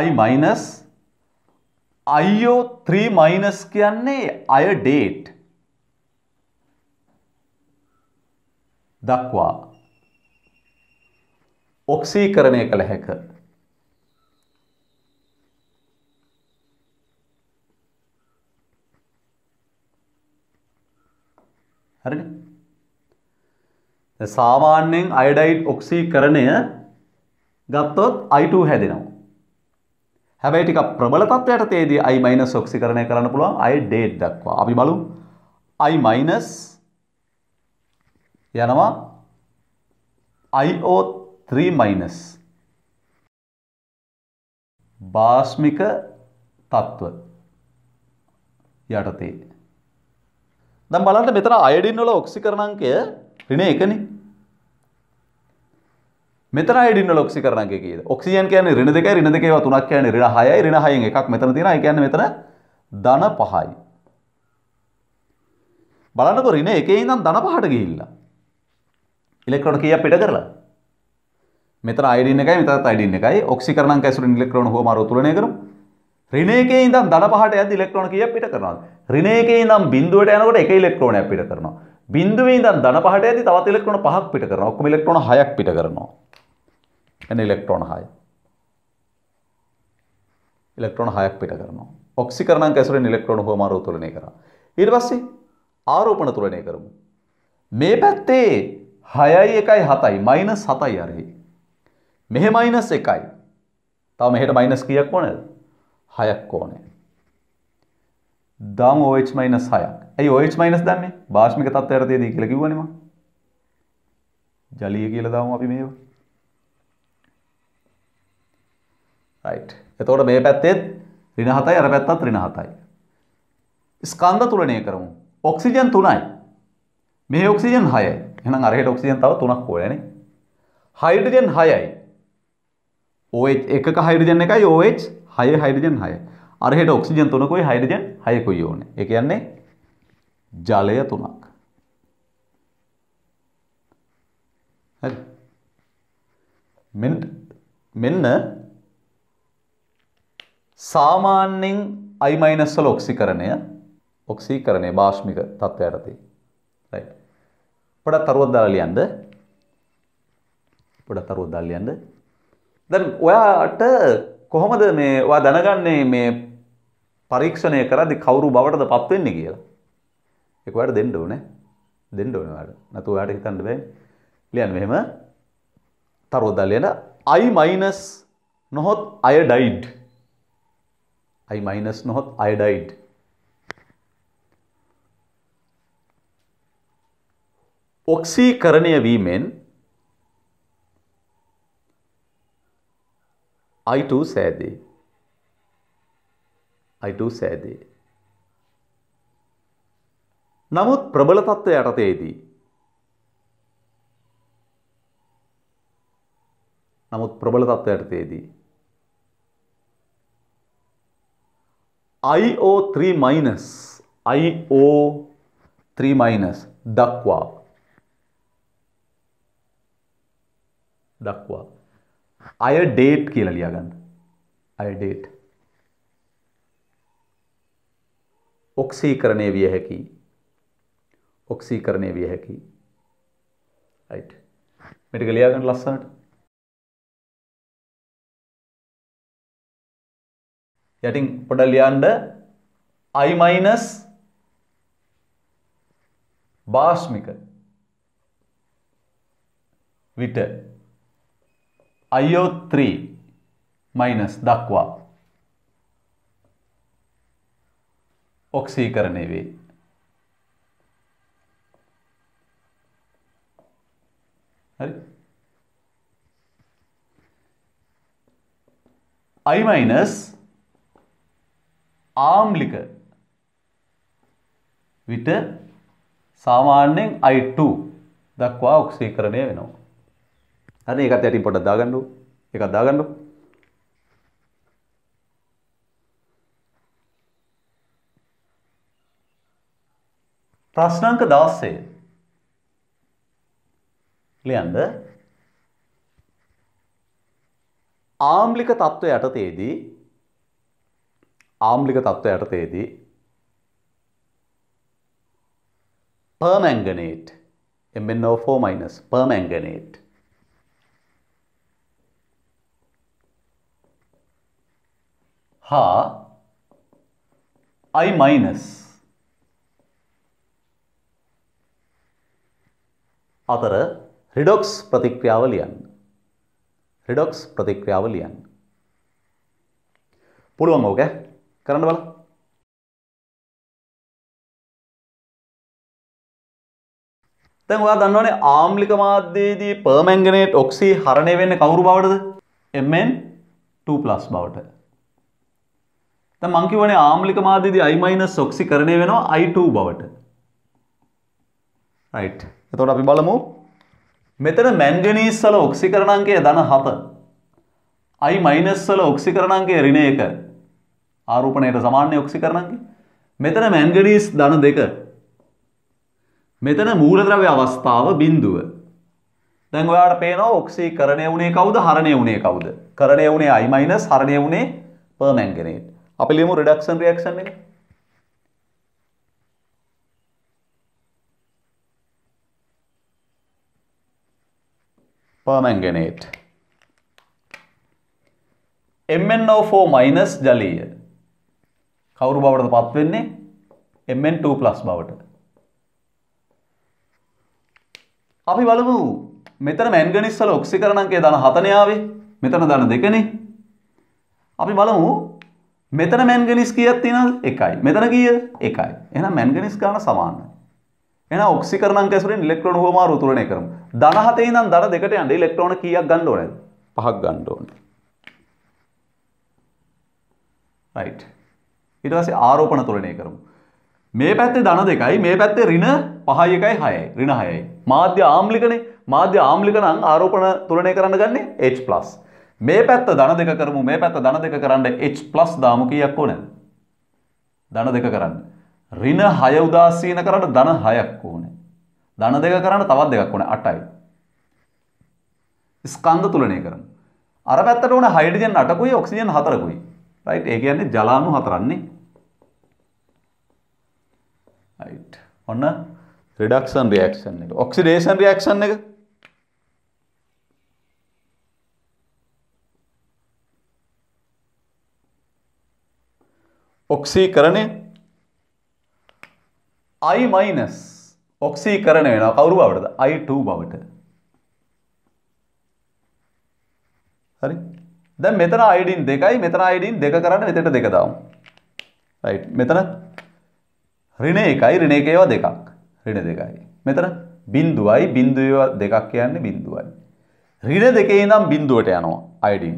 [SPEAKER 1] i minus io3 minus කියන්නේ අය date දක්වා ඔක්සීකරණය කළ හැක හරි සාමාන්‍යයෙන් අයඩයිඩ් ඔක්සීකරණය ගත්තොත් I2 හැදෙනවා හැබැයි ටිකක් ප්‍රබල තත්ත්වයට තේදී i- ඔක්සිකරණය කරන්න පුළුවන් i date දක්වා. අපි බලමු i- යනවා IO3- බාස්මික තත්ත්ව යටතේ. දැන් බලන්න මෙතන අයඩින් වල ඔක්සිකරණ අංකය ඍණ 1නේ. මෙතන අයිඩින්නල ඔක්සිකරණ එකේ කීයද? ඔක්සිජන් කියන්නේ ඍණ 2යි ඍණ 2 ඒවා තුනක් කියන්නේ ඍණ 6යි ඍණ 6න් එකක් මෙතන තියෙනවා. ඒ කියන්නේ මෙතන ධන 5යි. බලන්නකො ඍණ 1 ඉඳන් ධන 5ට ගිහිල්ලා. ඉලෙක්ට්‍රෝන කීයක් පිට කරලා? මෙතන අයිඩින් එකයි මෙතනත් අයිඩින් එකයි. ඔක්සිකරණංක ඇසුරින් ඉලෙක්ට්‍රෝන හුවමාරුව තුලනය කරමු. ඍණ 1 ඉඳන් ධන 5ට යද්දි ඉලෙක්ට්‍රෝන කීයක් පිට කරනවද? ඍණ 1 ඉඳන් බිඳුවට යනකොට එක ඉලෙක්ට්‍රෝනයක් පිට කරනවා. බිඳුවේ ඉඳන් ධන 5ට යද්දි තවත් ඉලෙක්ට්‍රෝන 5ක් පිට කරනවා. ඔක්කොම ඉලෙක්ට්‍රෝන 6ක් පිට කරනවා. එන ඉලෙක්ට්‍රෝන 6. ඉලෙක්ට්‍රෝන 6ක් පිට කරනවා. ඔක්සිකරණාංක ඇසුරෙන් ඉලෙක්ට්‍රෝන හුවමාරුව තුලනය කරා. ඊට පස්සේ ආරෝපණ තුලනය කරමු. මේ පැත්තේ 6යි 1යි 7යි -7යි හරි. මෙහෙ -1යි. තව මෙහෙට මයිනස් කීයක් ඕනද? 6ක් ඕනේ. දාම OH 6ක්. ඇයි OH දැම්මේ? භාෂ්මික තත්ත්වයට තියදී කියලා කිව්වනේ මම. ජලීය කියලා දාමු අපි මේවා. රයිට් එතකොට මේ පැත්තෙත් ඍණ 7යි අර පැත්තත් ඍණ 7යි ස්කන්ධ තුලණය කරමු ඔක්සිජන් 3යි මේ ඔක්සිජන් 6යි එහෙනම් අරහෙට ඔක්සිජන් තව 3ක් ඕනේ හයිඩ්‍රජන් 6යි OH එකක හයිඩ්‍රජන් එකයි OH 6 හයිඩ්‍රජන් 6 අරහෙට ඔක්සිජන් 3කුයි හයිඩ්‍රජන් 6කුයි ඕනේ ඒ කියන්නේ ජලය 3ක් හරි මෙන්න මෙන්න සාමාන්‍යයෙන් I- වල ඔක්සිකරණය ඔක්සීකරණය භාෂ්මික තත්ත්වයට ඇති. right. පොඩක් තරුවක් දාලා ලියන්න. පොඩක් තරුවක් දාලා ලියන්න. දැන් ඔයාට කොහොමද මේ ඔයා දැනගන්නේ මේ පරීක්ෂණය කරද්දී කවුරු බවටද පත් වෙන්නේ කියලා? ඒක ඔයාට දෙන්න ඕනේ. දෙන්න ඕනේ ඔයාට. නැතු ඔයාට හිතන්න බෑ. ලියන්න මෙහෙම තරුවක් දාලා ලියන්න I- නොහොත් iodide අයි මයිනස් නොහොත් අයඩයිඩ් ඔක්සීකරණය වීමෙන් I2 සෑදේ I2 සෑදේ නමුත් ප්‍රබල තත්ත්ව යටතේදී නමුත් ප්‍රබල තත්ත්ව යටතේදී I O three minus I O three minus डक्वा डक्वा आयोडेट केलेली डेट ऑक्सीकरण भी है की ऑक्सीकरण एवी आहे की राईट मिटगली आगन लसण යටින් පොඩ ලියන්න i minus භාෂ්මික විට IO3 minus දක්වා ඔක්සීකරණය වේ. හරි i minus ආම්ලික විට සාමාන්‍යයෙන් I2 දක්වා ඔක්සීකරණය වෙනවා. හරි ඒකත් යටින් පොඩ්ඩක් දාගන්නු. ඒකත් දාගන්නු. ප්‍රශ්න අංක 16 ලියන්න ආම්ලික තත්ත්වය යටතේදී ආම්ලික තත්ත්ව යටතේදී පර්මැංගනේට් MnO4- පර්මැංගනේට් හා I- අතර රිඩොක්ස් ප්‍රතික්‍රියාව ලියන්න. රිඩොක්ස් ප්‍රතික්‍රියාව ලියන්න. පුළුවන් ඕකේ කරන්න බලන්න දැන් ඔයා දන්නවනේ ආම්ලික මාධ්‍යයේදී පර්මැංගනේට් ඔක්සි හරණය වෙන්නේ කවුරු බවටද? Mn2+ බවට. දැන් මං කියවනේ ආම්ලික මාධ්‍යයේදී I- ඔක්සිකරණය වෙනවා I2 බවට. right. එතකොට අපි බලමු මෙතන මැංගනීස් වල ඔක්සිකරණ අංකය ධන 7. I- වල ඔක්සිකරණ අංකය ඍණ 1. ආරෝපණයට සමාන්‍ය ඔක්සිකරණන්ගේ මෙතන මැන්ගනීස් ධන දෙක මෙතන මූලද්‍රව්‍ය අවස්ථාව බිඳුව දැන් ඔයාට පේනවා ඔක්සීකරණය වුණේ කවුද හරණය වුණේ කවුද කරණය වුණේ i- හරණය වුණේ පර්මැන්ගනේට් අපි ලියමු රිඩක්ෂන් රියැක්ෂන් එක පර්මැන්ගනේට් MnO4- ජලීය කවුරු බවටද පත්වෙන්නේ Mn2 බවට. අපි බලමු මෙතන මැන්ගනිස්සල ඔක්සිකරණන්ගේ දන හතනයාවේ මෙතන දන දෙකනේ. අපි බලමු මෙතන මැන්ගනිස් කියත් තින එකයි මෙතන කිය එකයි එන මැන්ගනිස් ගාන සමාන්න. එන ඔක්සිකරන කැසුරින් ඉලෙක්ට්‍රෝන හෝමා උතුරණය කරම දනහතේ දන් දර දෙකට යන්ට ඉලෙක්ට්‍රෝන කියක් ගණ්ඩෝන පහක් ගණ්ඩෝන. right. ඊට පස්සේ ආරෝපණ තුලනය කරමු. මේ පැත්තේ ධන දෙකයි මේ පැත්තේ ඍණ 5යි 1යි 6යි ඍණ 6යි. මාධ්‍ය ආම්ලිකනේ මාධ්‍ය ආම්ලික නම් ආරෝපණ තුලනය කරන්න ගන්නේ H+. මේ පැත්ත ධන දෙක කරමු මේ පැත්ත ධන දෙක කරන්න H+ දාමු කීයක් ඕනද? ධන දෙක කරන්න. ඍණ 6 උදාසීන කරන්න ධන 6ක් ඕනේ. ධන දෙක කරන්න තවත් දෙකක් ඕනේ 8යි. ස්කන්ධ තුලනය කරමු. අර පැත්තට ඕන හයිඩ්‍රජන් 8කුයි ඔක්සිජන් 4කුයි. රයිට් ඒ කියන්නේ ජලාණු හතරන්නේ හයිට් ඔන්න රිඩක්ෂන් රියක්ෂන් එක ඔක්සිඩේෂන් රියක්ෂන් එක ඔක්සීකරණය අයි මයිනස් ඔක්සීකරණය වෙන කවුරු බවටද අයිට බවට හරි දැ මෙතන අයිඩින් දෙකයි මෙතන අයිඩින් දෙක කරන්න මෙතට දෙකදාව මෙතන ඍණ එකයි ඍණ එක ඒවා දෙකක්. ඍණ දෙකයි. මෙතන බිඳුවයි බිඳු ඒවා දෙකක් කියන්නේ බිඳුවයි. ඍණ දෙකේ ඉඳන් බිඳුවට යනවා අයඩින්.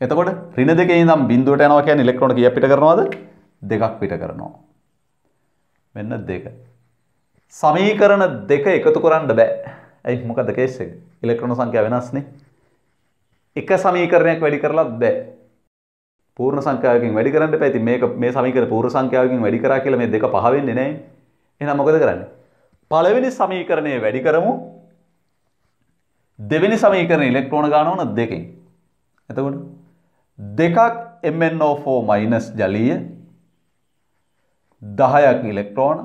[SPEAKER 1] එතකොට ඍණ දෙකේ ඉඳන් බිඳුවට යනවා කියන්නේ ඉලෙක්ට්‍රෝන කීයක් පිට කරනවද? දෙකක් පිට කරනවා. මෙන්න දෙක. සමීකරණ දෙක එකතු කරන්න බෑ. ඇයි මොකද කේස් එක? ඉලෙක්ට්‍රෝන සංඛ්‍යාව වෙනස්නේ. එක සමීකරණයක් වැඩි කරලත් බෑ. පූර්ණ සංඛ්‍යාවකින් වැඩි කරන්න එපා. ඉතින් මේක මේ සමීකරණ පූර්ණ සංඛ්‍යාවකින් වැඩි කරා කියලා මේ දෙක පහ වෙන්නේ නැහැ. එහෙනම් මොකද කරන්නේ? පළවෙනි සමීකරණය වැඩි කරමු. දෙවෙනි සමීකරණය ඉලෙක්ට්‍රෝන ගන්න ඕන දෙකෙන්. එතකොට දෙකක් MnO4- ජලීය 10ක් ඉලෙක්ට්‍රෝන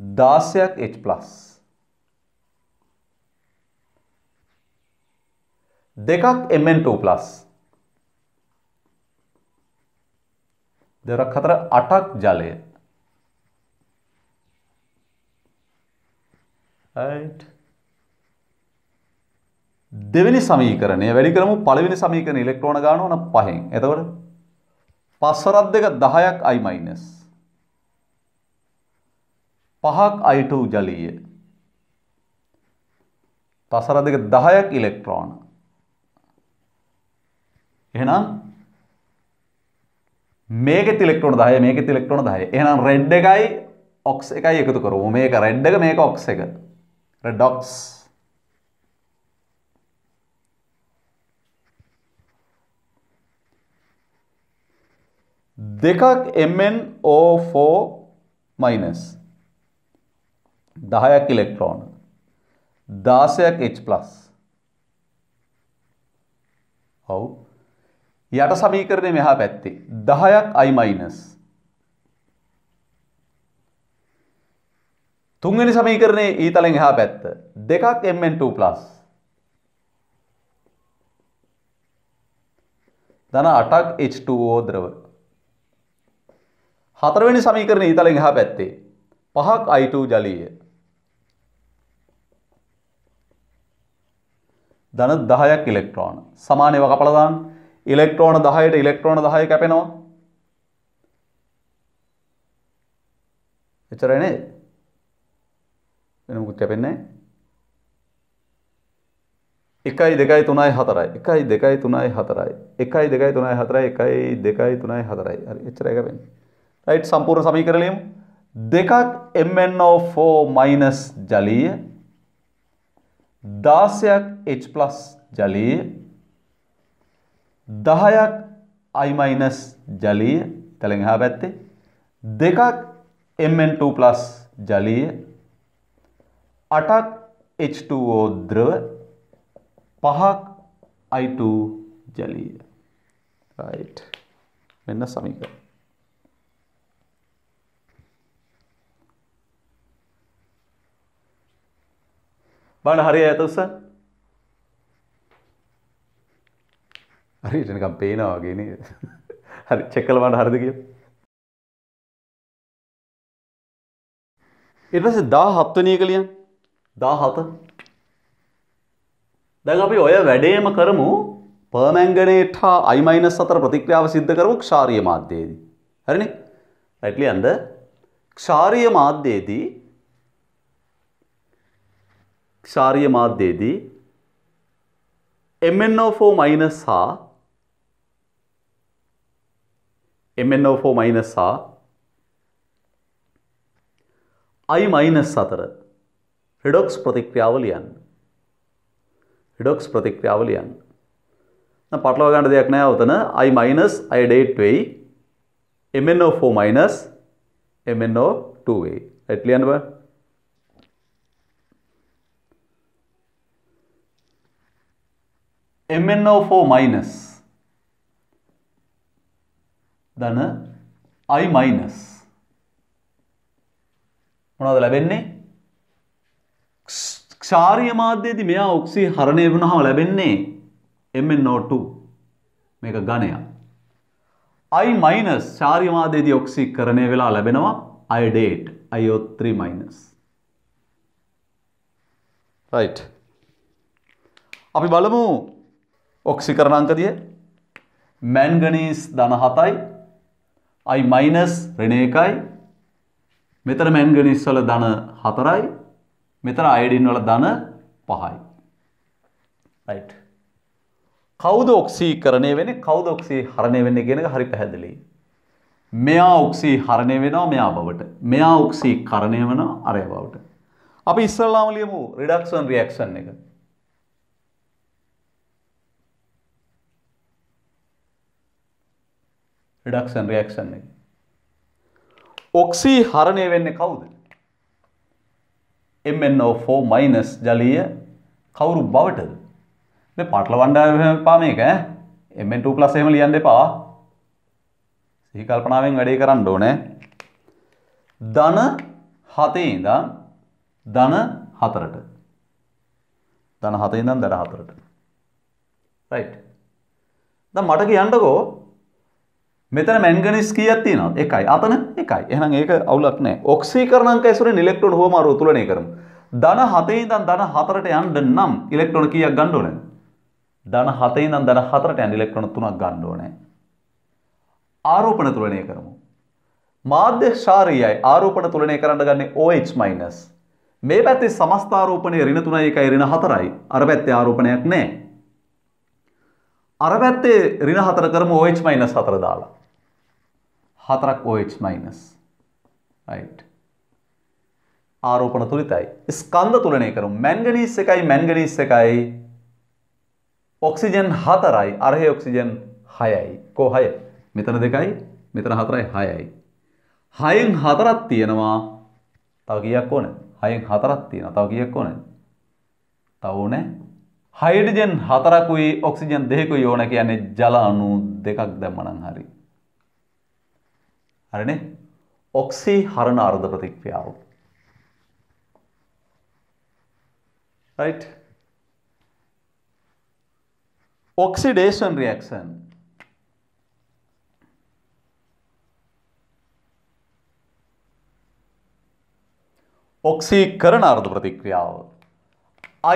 [SPEAKER 1] 16ක් H+. දෙකක් Mn2+ දෙවරක් හතර අටක් ජලය. දෙවැනි සමීකරණය වැඩි කරමු පළවෙනි සමීකරණ ඉලෙක්ට්‍රෝන ගානවන පහෙන්. එතකොට පස්වරත් දෙක 10ක් i minus. පහක් i2 ජලීය. පස්වරත් දෙක 10ක් ඉලෙක්ට්‍රෝන. එහෙනම් මේක තිලෙක්ටෝන දාය මේක තිලෙක්ටෝන දාය එහනම් රෙඩ් එකයි ඔක්ස් එකයි එකතු කරමු මේක රෙඩ් එක මේක ඔක්ස් එක රෙඩොක්ස් දෙකක් MnO4 මයිනස් දහයක් ඉලෙක්ට්‍රෝන දාසයක් H+ ඔව් යට සමීකරණය මෙහා පැත්තේ දහයක් අයිමයිනස්. තුන්වැනි සමීකරණය ඊතලෙන් එහා පැත්ත දෙකක් එමෙන්2 ප්ලස්. දන අටක් H2O ද්‍රව. හතරවෙනි සමීකරණය ඊතලෙන් එහා පැත්තේ පහක් I2 ජලීය. දන දහයක් ඉලෙක්ට්‍රෝන සමානව කපලදාන්න इलेक्ट्रॉन 10 एट इलेक्ट्रॉन 10 कैपेनो எතර ಐනේ ಏನಮುಕ್ತ ಕ್ಯಾಪೆನ್ನ 1 2 3 4 1 2 3 4 1 2 3 4 1 2 3 4 ಹರಿ ಎತ್ತರ ಐಕ ಪೆನ್ನ ರೈಟ್ ಸಂಪೂರ್ಣ ಸಮೀಕರಣಲೇಮ 2ak MnO4 - ಜಲೀಯ 16ak H+ ಜಲೀಯ දහයක් අයිමයිනස් ජලීය තැළෙන් හා පැත්තේ දෙකක් එමන්2 පලස් ජලීය අටක් H2ෝ ද්‍රව පහක් I2 ජලීය මෙන්න සමීක බණ හරි ඇතුස හරිටනකම් පේනවාගෙන හරි චෙක්කලවට හරිද කිය එටස දා හත්වනය කළියන් දා හත දැන් අපි ඔය වැඩේම කරමු පර්මැංගනේට හා අයිමයින සතර ප්‍රතික්‍රියාව සිද්ධ කරමු ක්ෂාරිය මාධ්‍යයේදී හරිනි ඇටලියන්ද ක්ෂාරිය මාධ්‍යයේදී ක්ෂාරිය මාධ්‍යයේදී MNO4- හා MnO4 minus සහ I minus අතර රිඩොක්ස් ප්‍රතික්‍රියාව ලියන්න. රිඩොක්ස් ප්‍රතික්‍රියාව ලියන්න. දැන් පටලවා ගන්න දෙයක් නැහැ උතන I minus iodate වෙයි MnO4 minus MnO2 වෙයි. right ලියන්න බලන්න. MnO4 minus ධන i මයිනස් මොනවද ලැබෙන්නේ ක්ෂාරීය මාධ්‍යයේදී මෙයා ඔක්සි හරණය වුණාම ලැබෙන්නේ MnO2 මේක ඝනයක් i මයිනස් ශාරීය මාධ්‍යයේදී ඔක්සීකරණය වෙලා ලැබෙනවා iodate IO3 මයිනස් right අපි බලමු ඔක්සිකරණ අංක දිහා මැන්ගනීස් 17යි i මයිනස් ඍණ 1යි මෙතන මැංගනීස් වල ධන 4යි මෙතන අයඩින් වල ධන 5යි right කවුද ඔක්සීකරණය වෙන්නේ කවුද ඔක්සීහරණය වෙන්නේ කියන එක හරි පැහැදිලියි මෙයා ඔක්සීහරණය වෙනවා මෙයා බවට මෙයා ඔක්සීකරණය වෙනවා අරය බවට අපි ඉස්සල්ලාම ලියමු රිඩක්ෂන් රියැක්ෂන් එක රිඩක්ෂන් රියක්ෂන් එක. ඔක්සී හරණය වෙන්නේ කවුද? MnO4- ජලීය කවුරු බවටද? මේ පටලවන්න එපා මේක ඈ. Mn2+ එහෙම ලියන්න එපා. සිහි කල්පනාවෙන් වැඩේ කරන්න ඕනේ. ධන 7 ඉඳන් ධන 4ට. ධන 7 ඉඳන් ධන 4ට. රයිට්. දැන් මට කියන්නකෝ මෙතන මැංගනිස් කීයක් තියෙනවද? එකයි. අතන එකයි. එහෙනම් ඒක අවුලක් නැහැ. ඔක්සීකරණංක ඇසුරෙන් ඉලෙක්ට්‍රෝන හුවමාරුව තුලනය කරමු. ධන 7 ඉඳන් ධන 4ට යන්න නම් ඉලෙක්ට්‍රෝන කීයක් ගන්න ඕනේ? ධන 7 ඉඳන් ධන 4ට යන්න ඉලෙක්ට්‍රෝන 3ක් ගන්න ඕනේ. ආරෝපණ තුලනය කරමු. මාධ්‍ය ශාරීයයි ආරෝපණ තුලනය කරන්න ගන්නේ OH- මේ පැත්තේ සමස්ත ආරෝපණය ඍණ 3යි 1යි ඍණ 4යි. අර පැත්තේ ආරෝපණයක් නැහැ. අර පැත්තේ ඍණ 4 කරමු OH- 4 දාලා. හතරක් OH- right ආරෝපණ තුලිතයි ස්කන්ධ තුලනය කරමු මැංගනීස් එකයි මැංගනීස් එකයි ඔක්සිජන් හතරයි අරහේ ඔක්සිජන් හයයි කෝ හය මෙතන දෙකයි මෙතන හතරයි හයයි හයෙන් හතරක් තියෙනවා තව කීයක් ඕන හයෙන් හතරක් තියෙනවා තව කීයක් ඕන තව ඕනේ හයිඩ්‍රජන් හතරකුයි ඔක්සිජන් දෙකකුයි ඕන කියන්නේ ජල අණු දෙකක් දැම්මනම් හරියි හරිනේ ඔක්සී හරණ අර්ධ ප්‍රතික්‍රියාව. right oxidation reaction ඔක්සීකරණ අර්ධ ප්‍රතික්‍රියාව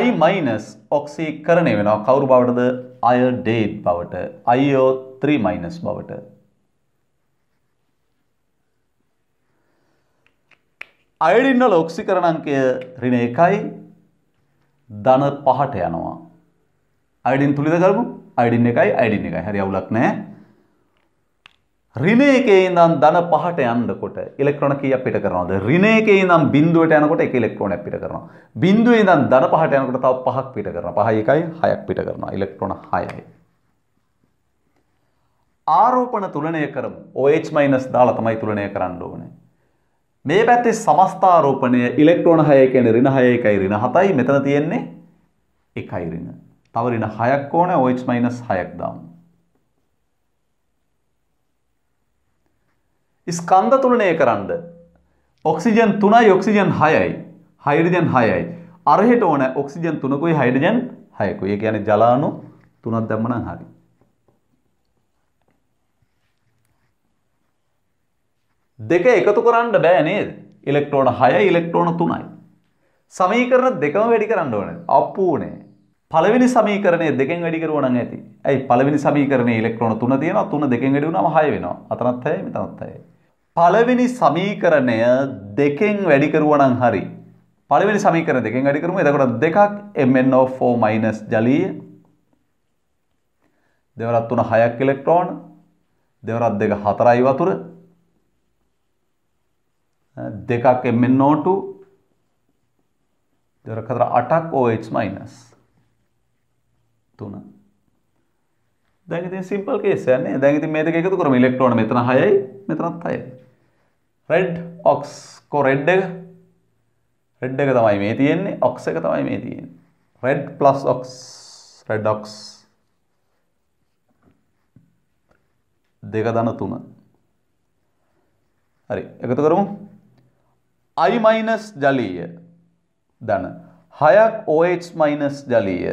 [SPEAKER 1] I minus ඔක්සීකරණය වෙනවා කවුරු බවටද අයඩේට් බවට IO3 minus බවට අයඩින්නල ඔක්සිකරණංකය රින එකයි ධන පහට යනවා. අයිඩින් තුළිද කරපු අයිඩින් එකයි අයිඩින් එකයි හරි අවුලක් නෑ. රින එකේ ඉඳන් ධන පහට යන්නකොට ඉලෙක්ට්‍රෝන කීයක් පිට කරනවද? රින එකේ ඉඳන් බිඳුවට යනකොට එක ඉලෙක්ට්‍රෝනයක් පිට කරනවා. බිඳුවේ ඉඳන් ධන පහට යනකොට තව පහක් පිට කරනවා. පහයි එකයි හයක් පිට කරනවා. ඉලෙක්ට්‍රෝන 6යි. ආරෝපණ තුලනය කරමු. OH- දාලා තමයි තුලනය කරන්න ඕනේ. මේ පැත්තේ සමස්ථාරෝපණය ඉලෙක්ට්‍රෝන 6 කියන්නේ ඍණ 6 එකයි ඍණ 7යි මෙතන තියෙන්නේ 1යි ඍණ. තව ඍණ 6ක් ඕන OH- 6ක් දාමු. ස්කන්ධ තුලනය කරන්න ඔක්සිජන් 3යි ඔක්සිජන් 6යි හයිඩ්‍රජන් 6යි අරහෙට ඕන ඔක්සිජන් 3කුයි හයිඩ්‍රජන් 6කුයි ඒ කියන්නේ ජලාණු 3ක් දැම්ම නම් හරියි දෙක එකතු කරන්න බෑ නේද? ඉලෙක්ට්‍රෝන 6 ඉලෙක්ට්‍රෝන 3යි. සමීකරණ දෙකම වැඩි කරන්න ඕනේ. අප්පුනේ. පළවෙනි සමීකරණය දෙකෙන් වැඩි කරුවා නම් ඇති. ඇයි පළවෙනි සමීකරණයේ ඉලෙක්ට්‍රෝන 3 තියෙනවා. 3 දෙකෙන් වැඩි වුණාම 6 වෙනවා. අතනත් 6යි මෙතනත් 6යි. පළවෙනි සමීකරණය දෙකෙන් වැඩි කරුවා නම් හරි. පළවෙනි සමීකරණ දෙකෙන් වැඩි කරමු. එතකොට දෙකක් MnO4- ජලීය දෙවරත් තුන 6ක් ඉලෙක්ට්‍රෝන දෙවරත් දෙක 4යි වතුර දෙකක් එමෙන්නෝට දෙරකතර අටක් OH- තුන දැන් ඉතින් සිම්පල් කේස් එකක් නේ දැන් ඉතින් මේ දෙක එකතු කරමු ඉලෙක්ට්‍රෝන මෙතන 6යි මෙතනත් 6යි රෙඩ් ඔක්ස් කො රෙඩ් එක රෙඩ් එක තමයි මේ තියෙන්නේ ඔක්ස් එක තමයි මේ තියෙන්නේ red plus ox redox දෙක දන තුන හරි එකතු කරමු අයිමයිනස් ජලීය දන හයක් ඕH මයිනස් ජලීය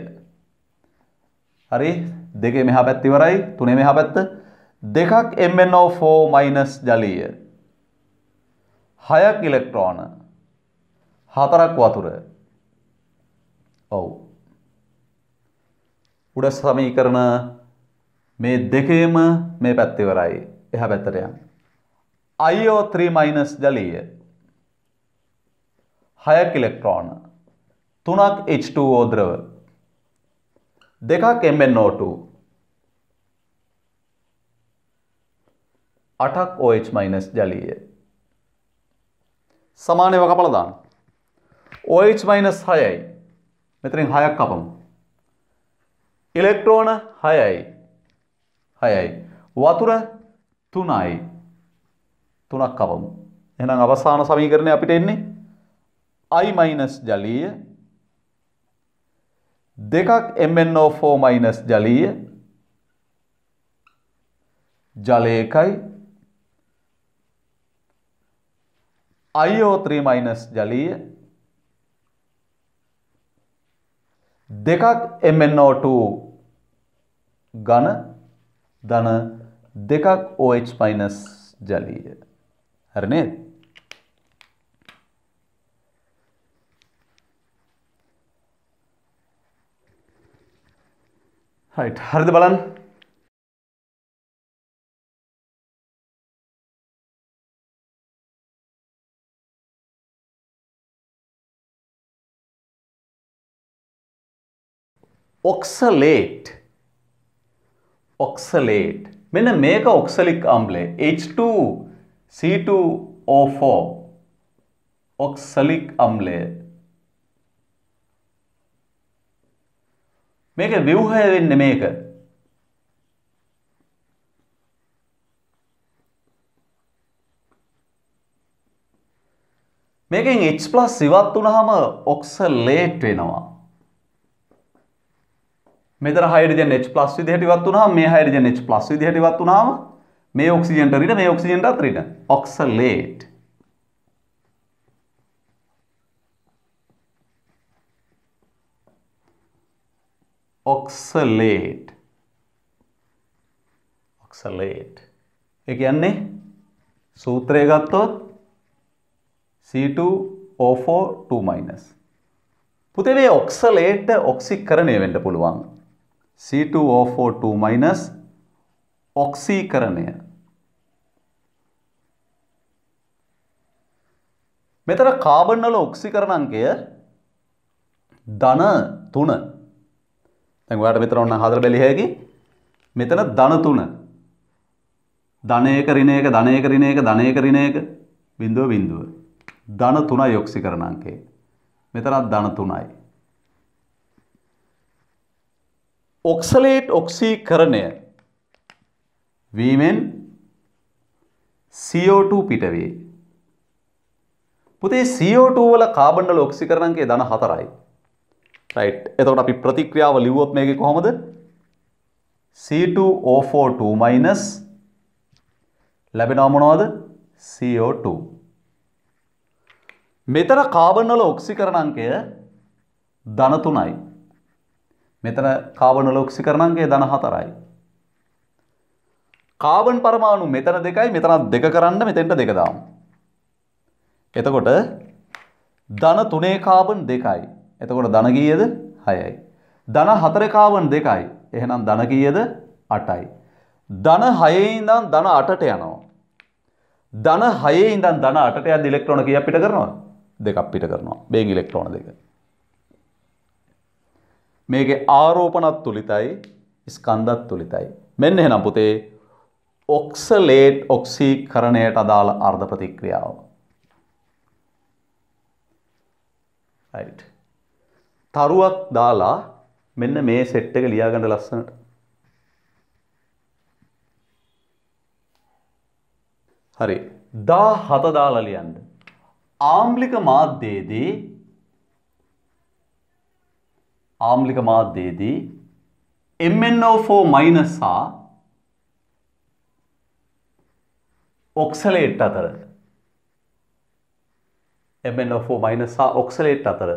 [SPEAKER 1] හරි දෙකේ මෙහා පැත්තිවරයි තුනේ මෙහා පැත්ත දෙකක් MnO4 මයිනස් ජලීය හයක් ඉලෙක්ට්‍රෝන හතරක් වතුර ඔව් උඩ සමීකරණ මේ දෙකේම මේ පැත්තිවරයි එහා පැත්තට යන්න IO3 මයිනස් ජලීය හයක් ඉලෙක්ට්‍රෝන තුනක් H2O ද්‍රව දෙකක් MnO2 අටක් OH- ජලීය සමානව කපලා දාන්න OH- 6යි මෙතනින් 6ක් කපමු ඉලෙක්ට්‍රෝන 6යි 6යි වතුර 3යි 3ක් කපමු එහෙනම් අවසාන සමීකරණය අපිට එන්නේ आई माइनस जलीय देखा M N O four minus जलीय जलेख आईओ थ्री माइनस जलीय देखा एम एन ओ टू घन धन देखा ओ एच माइनस जलीय हर राइट हर्द बलन ऑक्सलेट ऑक्सलेट मैंने मे ऑक्सलिक अम्ल H two C two O four oxalic अम्ल මේක ව්‍යුහය වෙන්න මේක මේකෙන් H+ ඉවත් වුනහම ඔක්සලේට් වෙනවා මෙතන හයිඩ්‍රජන් H+ විදිහට ඉවත් වුනහම මේ හයිඩ්‍රජන් H+ විදිහට ඉවත් වුනහම මේ ඔක්සිජන්ට ඍණ මේ ඔක්සිජන්ටත් ඍණ ඔක්සලේට් ඔක්සලේට් ඔක්සලේට් ඒ කියන්නේ සූත්‍රය ගත්තොත් C2O42- පුතේ මේ ඔක්සලේට් ඔක්සිකරණය වෙන්න පුළුවන් C2O42- ඔක්සීකරණය මෙතන කාබන් වල ඔක්සිකරණ අංකය ධන 3 දැන් ඔයාට මෙතන ඔන්න හදලා බැලිය හැකි මෙතන ධන තුන ධනයක ඍණයක ධනයක ඍණයක ධනයක ඍණයක බිඳුව බිඳුව ධන තුනයි ඔක්සිකරණ අංකය මෙතනත් ධන තුනයි ඔක්සලේට් ඔක්සීකරණය වීමෙන් CO2 පිටවේ පුතේ CO2 වල කාබන් වල ඔක්සිකරණ අංකය ධන හතරයි රයිට් එතකොට අපි ප්‍රතික්‍රියාව ලිව්වොත් මේකේ කොහොමද C2O42- ලැබෙනවා මොනවද CO2 මෙතන කාබන් වල ඔක්සිකරණ අංකය ධන 3යි මෙතන කාබන් වල ඔක්සිකරණ අංකය ධන 4යි කාබන් පරමාණු මෙතන දෙකයි මෙතනත් දෙක කරන්න මෙතෙන්ට දෙක දාමු එතකොට ධන 3 කාබන් 2යි එතකොට ධන කීයද? 6යි. ධන 4 කාවන් 2යි. එහෙනම් ධන කීයද? 8යි. ධන 6 ඉඳන් ධන 8ට යනවා. ධන 6 ඉඳන් ධන 8ට යද්දී ඉලෙක්ට්‍රෝන කීයක් පිට කරනවා? දෙකක් පිට කරනවා. බේග් ඉලෙක්ට්‍රෝන දෙක. මේකේ ආරෝපණත් තුලිතයි ස්කන්ධත් තුලිතයි. මෙන්න එහෙනම් පුතේ ඔක්සලේට් ඔක්සීකරණයට අදාළ අර්ධ ප්‍රතික්‍රියාව. right තරුවක් දාලා මෙන්න මේ සෙට් එක ලියාගන්න ලස්සනට. හරි. 17 දාලා ලියන්න. ආම්ලික මාධ්‍යයේදී ආම්ලික මාධ්‍යයේදී
[SPEAKER 2] MnO4-
[SPEAKER 1] හා ඔක්සලේට් අතර MnO4- හා ඔක්සලේට් අතර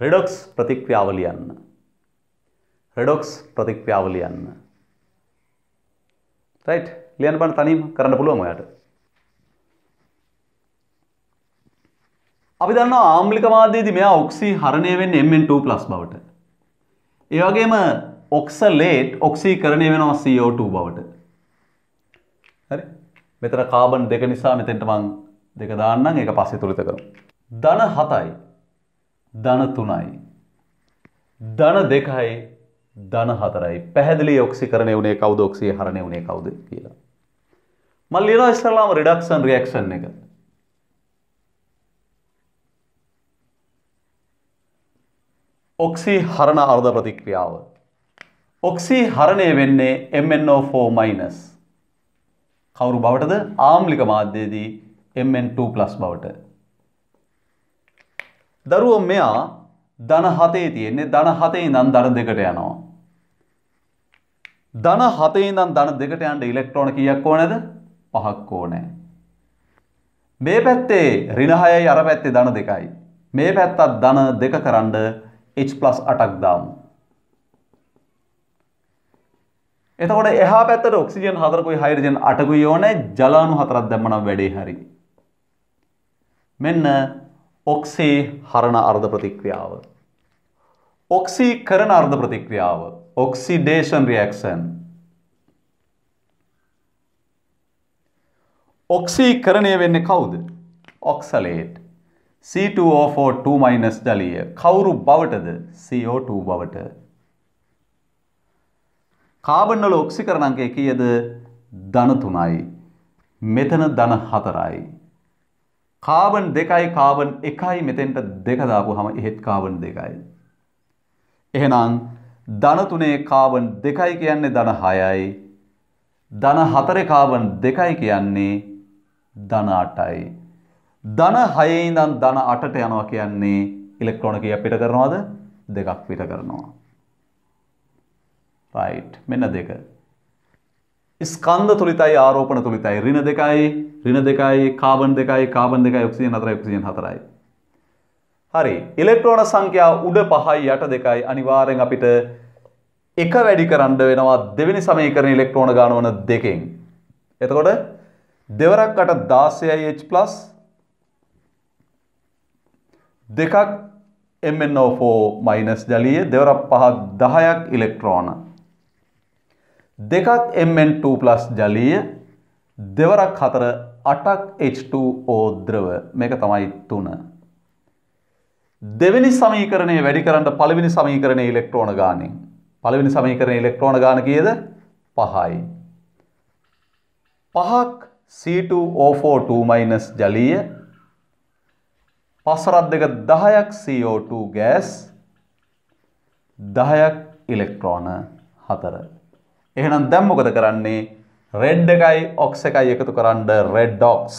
[SPEAKER 1] රෙඩොක්ස් ප්‍රතික්‍රියාවලියන්න. රෙඩොක්ස් ප්‍රතික්‍රියාවලියන්න. රයිට් ලියන්න බන්න තනීම කරන්න පුළුවන් ඔයාට. අපි දන්න ආම්ලික මාධ්‍යයේදී මෙයා ඔක්සි හරණය වෙන්නේ Mn2+ බවට. ඒ වගේම ඔක්සලේට් ඔක්සීකරණය වෙනවා CO2 බවට. හරි? මෙතන කාබන් දෙක නිසා මෙතෙන්ට මං දෙක දාන්නම් ඒක පස්සේ තුලිත කරමු. ධන 7යි ධන තුනයි. ධන දෙකයි ධන හතරයි. පැහැදිලි ඔක්සිකරණය වුණේ කවුද ඔක්සිය හරණය වුණේ කවුද කියලා. මම ලියනවා ඉස්සලාම රිඩක්ෂන් රියැක්ෂන් එක. ඔක්සි හරණ අර්ධ ප්‍රතික්‍රියාව. ඔක්සි හරණය වෙන්නේ MnO4- කවුරු බවටද ආම්ලික මාධ්‍යයේදී Mn2+ බවට. දරුවෝ මෙයා ධන හතේ තියෙන්නේ ධන හතේ ඉඳන් ධන දෙකට යනවා. ධන හතේ ඉඳන් ධන දෙකට යන්න ඉලෙක්ට්‍රෝන කීයක් ඕනේද? පහක් ඕනේ. මේ පැත්තේ ඍණ 6යි අර පැත්තේ ධන 2යි. මේ පැත්තත් ධන 2 කරන්ඩ H+8ක් දාමු. එතකොට එහා පැත්තට ඔක්සිජන් 4කුයි හයිඩ්‍රජන් 8කුයි ඕනේ ජලාණු හතරක් දැම්මනම් වැඩේ හරි. මෙන්න ඔක්සී හරණ අර්ධ ප්‍රතික්‍රියාව. ඔක්සී කරන අර්ධ ප්‍රතික්‍රියාව ඔක්සිඩේෂන් රියක්ෂන් ඔක්සී කරණය වෙන්නේ කවුද ඔක්සලේට් C2O42- ජලීය කවුරු බවටද CO2 බවට කාබන් වල ඔක්සිකරණ අංකය කීයද ධන 3යි මෙතන ධන 4යි කාබන් දෙකයි කාබන් එකයි මෙතෙන්ට දෙක දාපුවාම එහෙත් කාබන් දෙකයි. එහෙනම් ධන තුනේ කාබන් දෙකයි කියන්නේ ධන 6යි. ධන 4 කාබන් දෙකයි කියන්නේ ධන 8යි. ධන 6 ඉඳන් ධන 8ට යනවා කියන්නේ ඉලෙක්ට්‍රෝන කීයක් පිට කරනවද? දෙකක් පිට කරනවා. right මෙන්න දෙක. ස්කන්ධ තුලිතයි ආරෝපණ තුලිතයි ඍණ දෙකයි ඍණ දෙකයි කාබන් දෙකයි කාබන් දෙකයි ඔක්සිජන් හතරයි ඔක්සිජන් හතරයි. හරි ඉලෙක්ට්‍රෝන සංඛ්‍යාව උඩ පහයි යට දෙකයි අනිවාර්යෙන් අපිට එක වැඩි කරන්න වෙනවා දෙවෙනි සමීකරණයේ ඉලෙක්ට්‍රෝන ගාන වන දෙකෙන්. එතකොට දෙවරක් අට 16H+ දෙකක් MnO4- ජලීය දෙවරක් පහක් 10ක් ඉලෙක්ට්‍රෝන දෙකක් Mn2 ප්ලස් ජලීය දෙවරක් හතර අටක් H2O ද්‍රව මේක තමයි තුන. දෙවෙනි සමීකරණය වැඩි කරන්න පළවෙනි සමීකරණය ඉලෙක්ට්‍රෝන ගානෙන්. පළවෙනි සමීකරණය ඉලෙක්ට්‍රෝන ගාන කීයද? 5යි. 5ක් C2O42- ජලීය පස්සරත් දෙක 10ක් CO2 ගෑස් 10ක් ඉලෙක්ට්‍රෝන 4 එහෙනම් දැන් මොකද කරන්නේ? red එකයි ox එකයි එකතු කරන්න red ox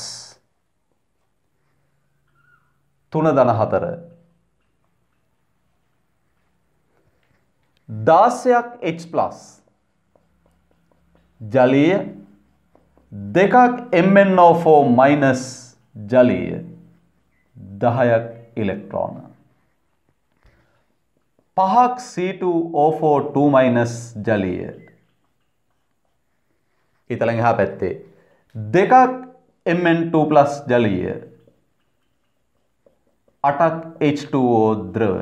[SPEAKER 1] 3.4 16ක් H+ ජලීය දෙකක් MnO4- ජලීය 10ක් ඉලෙක්ට්‍රෝන පහක් C2O4 2- ජලීය ඊතලඟ හා පැත්තේ. දෙකක් එමන්2 ප්ලස් ජලීය අටක් H2ෝ ද්‍රව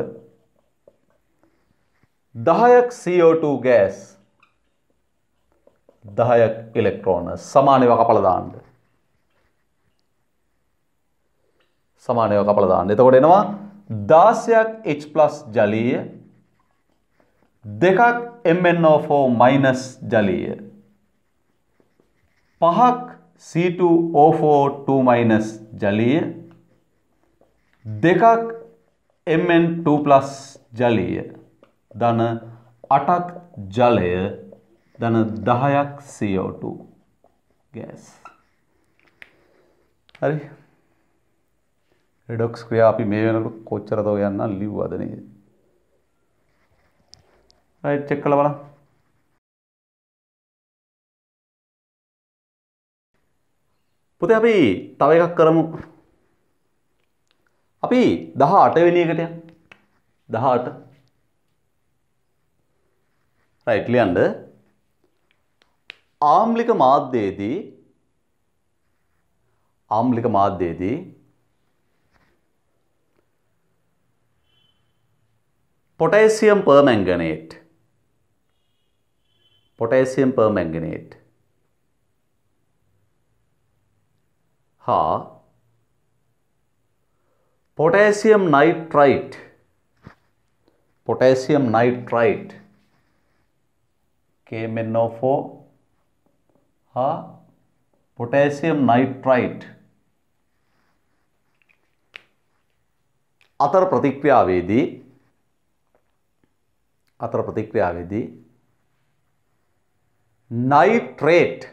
[SPEAKER 1] දහයක් CO2 ගෑස් දහයක් ඉලෙක්ට්‍රෝන සමානව කපලදාන්න සමානයව කපලදාන්න එතකොට එනවා දාසයක් H plus ජලීය දෙකක් MnO4 මයිනස් ජලීය පහක් C2O4 ජලීය දෙකක් Mn2 ජලීය ධන අටක් ජලය ධන දහයක් CO2 ගෑස්. හරි රෙඩොක්ස් ක්‍රියා අපි මේ වෙනකොට කොච්චර තව යන්න ලිව්වද නේද? රයිට් චෙක් කළා බලන්න. පුතේ අපි තව එකක් කරමු. අපි 18 වෙනි එකට යමු. 18. රයිට් ලියන්න. ආම්ලික මාධ්‍යයේදී ආම්ලික මාධ්‍යයේදී potassium permanganate potassium permanganate හා potassium nitrite potassium nitrite KMnO4 හා පොටෑසියම් නයිට්‍රයිට් අතර ප්‍රතික්‍රියාවේදී අතර ප්‍රතික්‍රියාවේදී නයිට්‍රේට්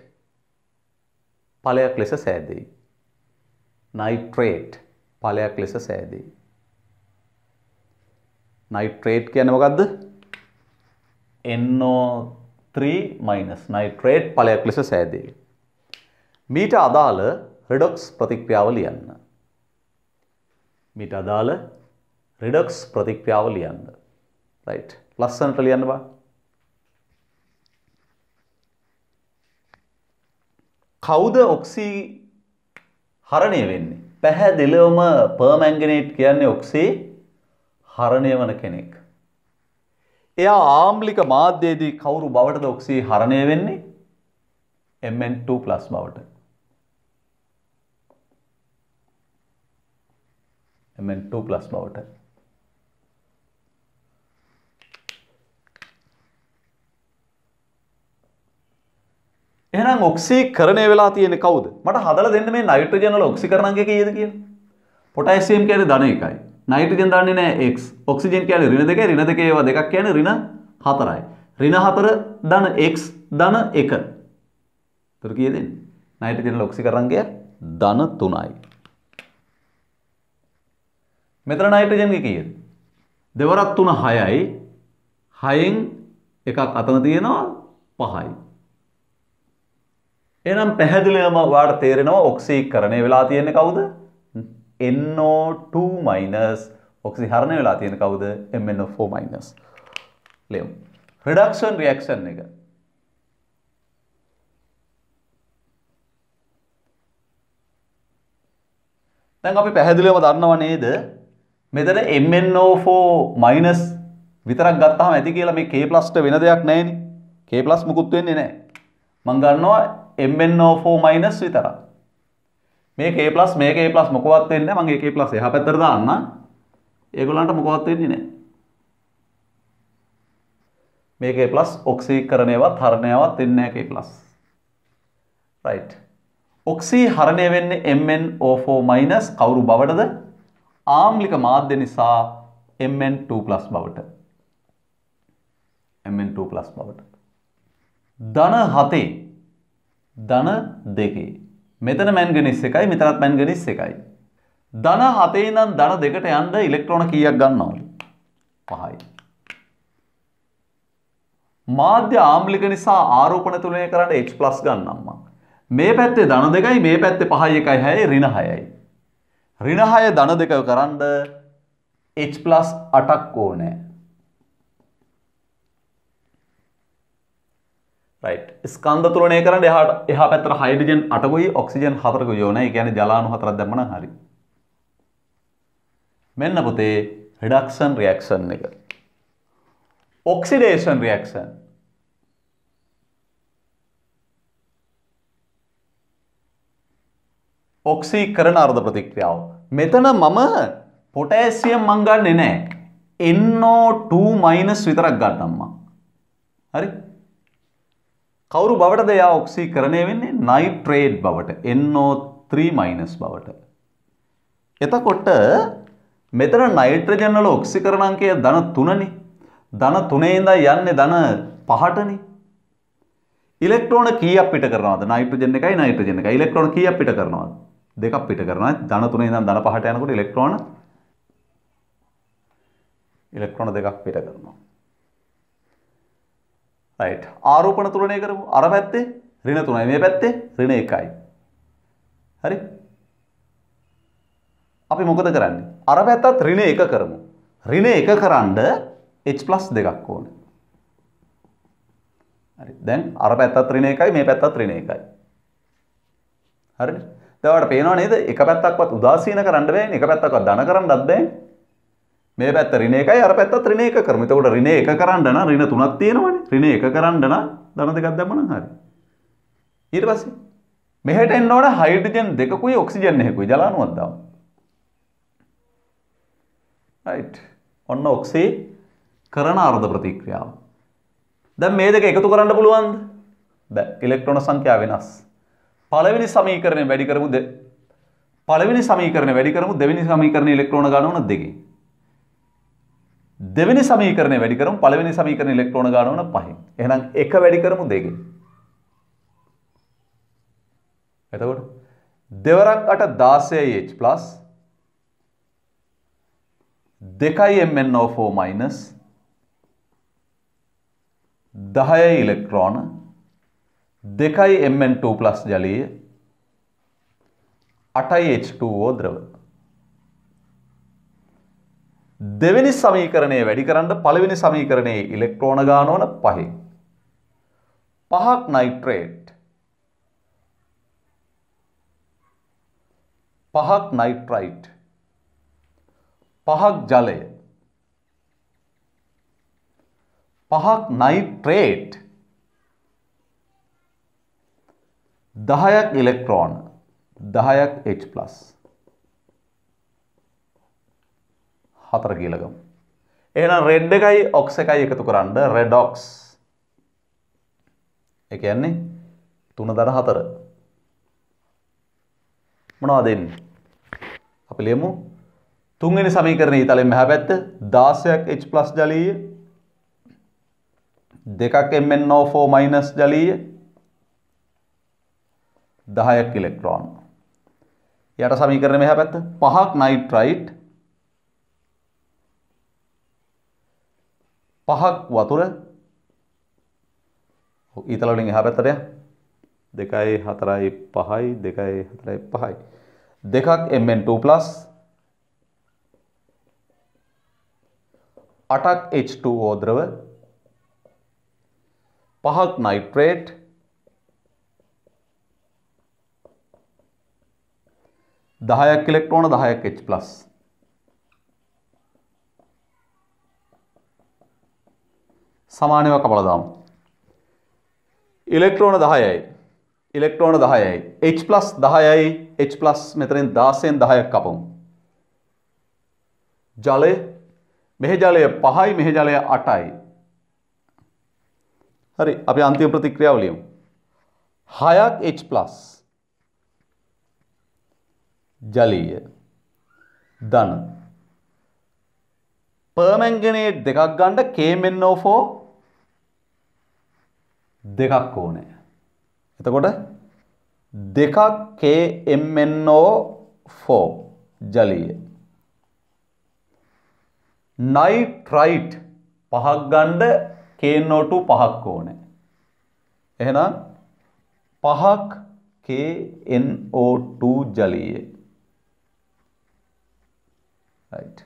[SPEAKER 1] ඵලයක් ලෙස සෑදෙයි නයිට්‍රේට් ඵලයක් ලෙස සෑදේ. නයිට්‍රේට් කියන්නේ මොකද්ද? NO3- නයිට්‍රේට් ඵලයක් ලෙස සෑදේ. මීට අදාළ රිඩොක්ස් ප්‍රතික්‍රියාව ලියන්න. මීට අදාළ රිඩොක්ස් ප්‍රතික්‍රියාව ලියන්න. රයිට්. ලස්සනට ලියන්න බා. කවුද ඔක්සි හරණය වෙන්නේ. පැහැදිලිවම පර්මැංගනේට් කියන්නේ ඔක්සි හරණය වන කෙනෙක්. එයා ආම්ලික මාධ්‍යයේදී කවුරු බවටද ඔක්සි හරණය වෙන්නේ? Mn2+ බවට. Mn2+ බවට. එහෙනම් ඔක්සීකරණය වෙලා තියෙන්නේ කවුද? මට හදලා දෙන්න මේ නයිට්‍රජන් වල ඔක්සීකරණ අංකය කීයද කියලා. පොටෑසියම් කියන්නේ ධන එකයි. නයිට්‍රජන් දන්නේ නැහැ x. ඔක්සිජන් කියන්නේ ඍණ දෙකයි ඍණ දෙකේ ඒවා දෙකක් කියන්නේ ඍණ හතරයි. ඍණ හතර ධන x ධන 1. ඒතර කීයද එන්නේ? නයිට්‍රජන් වල ඔක්සීකරණ අංකය ධන 3යි. මෙතන නයිට්‍රජන්ගේ කීයද? දෙවරක් 3 6යි. 6න් එකක් අතන තියෙනවා 5යි. එනම් පැහැදිලිවම ඔයාට තේරෙනවා ඔක්සීකරණය වෙලා තියෙන්නේ කවුද? NO2- ඔක්සිහරණය වෙලා තියෙන කවුද? MnO4- ලියමු. රිඩක්ෂන් රියැක්ෂන් එක. දැන් අපි පැහැදිලිවම දන්නව නේද? මෙතන MnO4- විතරක් ගත්තාම ඇති කියලා මේ K+ට වෙන දෙයක් නැහැ නේ. K+ මුකුත් වෙන්නේ නැහැ. මං ගන්නවා MnO4- විතරයි. මේ K+ මේ K+ මොකවත් වෙන්නේ නැහැ. මං ඒ K+ එහා පැත්තට දාන්න. ඒගොල්ලන්ට මොකවත් වෙන්නේ නැහැ. මේ K+ ඔක්සීකරණයවත් හරණයවත් වෙන්නේ නැහැ K+. right. ඔක්සී හරණය වෙන්නේ MnO4- කවුරු බවටද? ආම්ලික මාධ්‍ය නිසා Mn2+ බවට. Mn2+ බවට. ධන හතේ ධන දෙකේ. මෙතන මැන්ගනිස් එකයි මෙතරත් මැන්ගනිස් එකයි. ධන හතේ නම් ධන දෙකට යන්න ඉලෙක්ට්‍රෝන කීයක් ගන්නවලු? පහයි. මාධ්‍ය ආම්ලික නිසා ආරෝපණ තුලනය කරන්න h+ ගන්න අම්මා. මේ පැත්තේ ධන දෙකයි මේ පැත්තේ පහයි එකයි හැයි ඍණ හයයි. ඍණ හය ධන දෙකව කරන්න h+ 8ක් ඕනේ. ස්කන්ධ තුරණය කරන්න එහාට එහා පැත්තර හයිඩජන් අටකුයි ඔක්සිජන් හතරක යෝන කියන ජලානු හතරක් දැමන හරි මෙන්න පුතේ රිඩක්ෂන් රියක්ෂන් එක ඔක්සිඩේෂන් රියක්ෂන් ඔක්සී කරන අර්ධ ප්‍රතික්‍රියාව මෙතන මම පොටෑසියම් මංගන්නේ නෑ එන්නෝ 2- විතරක් ගන්නම්මා හරි කවුරු බවට දෙයා ඔක්සීකරණය වෙන්නේ නයිට්‍රේඩ් බවට NO3- බවට. එතකොට මෙතන නයිට්‍රජන් වල ඔක්සීකරණ අංකය ධන 3නේ. ධන 3 ඉඳන් යන්නේ ධන 5ටනේ. ඉලෙක්ට්‍රෝන කීයක් පිට කරනවද? නයිට්‍රජන් එකයි නයිට්‍රජන් එකයි. ඉලෙක්ට්‍රෝන කීයක් පිට කරනවද? දෙකක් පිට කරනවා. ධන 3 ඉඳන් ධන 5ට යනකොට ඉලෙක්ට්‍රෝන ඉලෙක්ට්‍රෝන දෙකක් පිට කරනවා. රයිට් ආරෝපණ තුලනය කරමු අර පැත්තේ ඍණ 3යි මේ පැත්තේ ඍණ 1යි හරි අපි මොකද කරන්නේ අර පැත්තත් ඍණ 1 කරමු ඍණ 1 කරන්ඩ h+ දෙකක් ඕනේ හරි දැන් අර පැත්තත් ඍණ 1යි මේ පැත්තත් ඍණ 1යි හරිද දැන් ඔයාලට පේනව නේද එක පැත්තක්වත් උදාසීන කරන්න බෑනේ එක පැත්තක්වත් ධන කරන්නත් බෑනේ මේ පැත්ත ඍණ 1යි අර පැත්තත් ඍණ 1 කරමු. එතකොට ඍණ 1 කරන්න නම් ඍණ 3ක් තියෙනවනේ. ඍණ 1 කරන්න නම් ධන දෙකක් දැම්ම නම් හරි. ඊට පස්සේ මෙහෙට එන්න ඕන හයිඩ්‍රජන් දෙකකුයි ඔක්සිජන් එකකුයි ජල අණුවක් දාමු. right. ඔන්න ඔක්සි කරන අර්ධ ප්‍රතික්‍රියාව. දැන් මේ දෙක එකතු කරන්න පුළුවන්ද? බැ. ඉලෙක්ට්‍රෝන සංඛ්‍යාව වෙනස්. පළවෙනි සමීකරණය වැඩි කරමුද? පළවෙනි සමීකරණය වැඩි කරමු දෙවෙනි සමීකරණය ඉලෙක්ට්‍රෝන ගණන දෙකේ. දෙවැනි සමීකරණය වැඩි කරමු පළවෙනි සමීකරණ ඉලෙක්ට්‍රෝන ගානවන පහෙන්. එහෙනම් එක වැඩි කරමු දෙකෙන්. එතකොට දෙවරක් අට 16H+ දෙකයි MnO4- දහයයි ඉලෙක්ට්‍රෝන දෙකයි Mn2+ ජලීය අටයි H2O ද්‍රව දෙවෙනි සමීකරණය වැඩි කරන්න පළවෙනි සමීකරණයේ ඉලෙක්ට්‍රෝන ගානවන පහෙන්. පහක් නයිට්‍රේට් පහක් නයිට්‍රයිට් පහක් ජලය පහක් නයිට්‍රේට් දහයක් ඉලෙක්ට්‍රෝන දහයක් H+. හතර කියලකම්. එහෙනම් රෙඩ් එකයි ඔක්ස එකයි එකතු කරන්න රෙඩොක්ස් එක යන්නේ තුන දර හතර මොනවා දෙන්න අපි ලියමු තුන්වෙනි සමීකරණයේ තලෙන් මෙහා පැත්ත 16ක් H+ ජලීය දෙකක් MnO4- ජලීය 10ක් ඉලෙක්ට්‍රෝන යට සමීකරණය මෙහා පැත්ත පහක් නයිට්‍රයිට් පහක් වතුර ඊතලවලින් එහා පැත්තට දෙකයි හතරයි පහයි දෙකයි හතරයි පහයි දෙකක් Mn2+ අටක් H2O ද්‍රව පහක් නයිට්‍රේට් දහයක් ඉලෙක්ට්‍රෝන දහයක් H+ සමානව කපලා දාමු. ඉලෙක්ට්‍රෝන 10යි. ඉලෙක්ට්‍රෝන 10යි. H+ 10යි H+ මෙතනින් 16න් 10ක් කපමු. ජලය මෙහි ජලය 5යි මෙහි ජලය 8යි. හරි අපි අන්තිම ප්‍රතික්‍රියාව ලියමු. 6ක් H+ ජලීය ධන පර්මැංගනේට් දෙකක් ගන්න KMnO4 දෙකක් ඕනේ. එතකොට දෙකක් KMNO4 ජලීය. නයිට්‍රයිට් පහක් ගණ්ඩ KNO2 පහක් ඕනේ. එහෙනම් පහක් KNO2 ජලීය. right.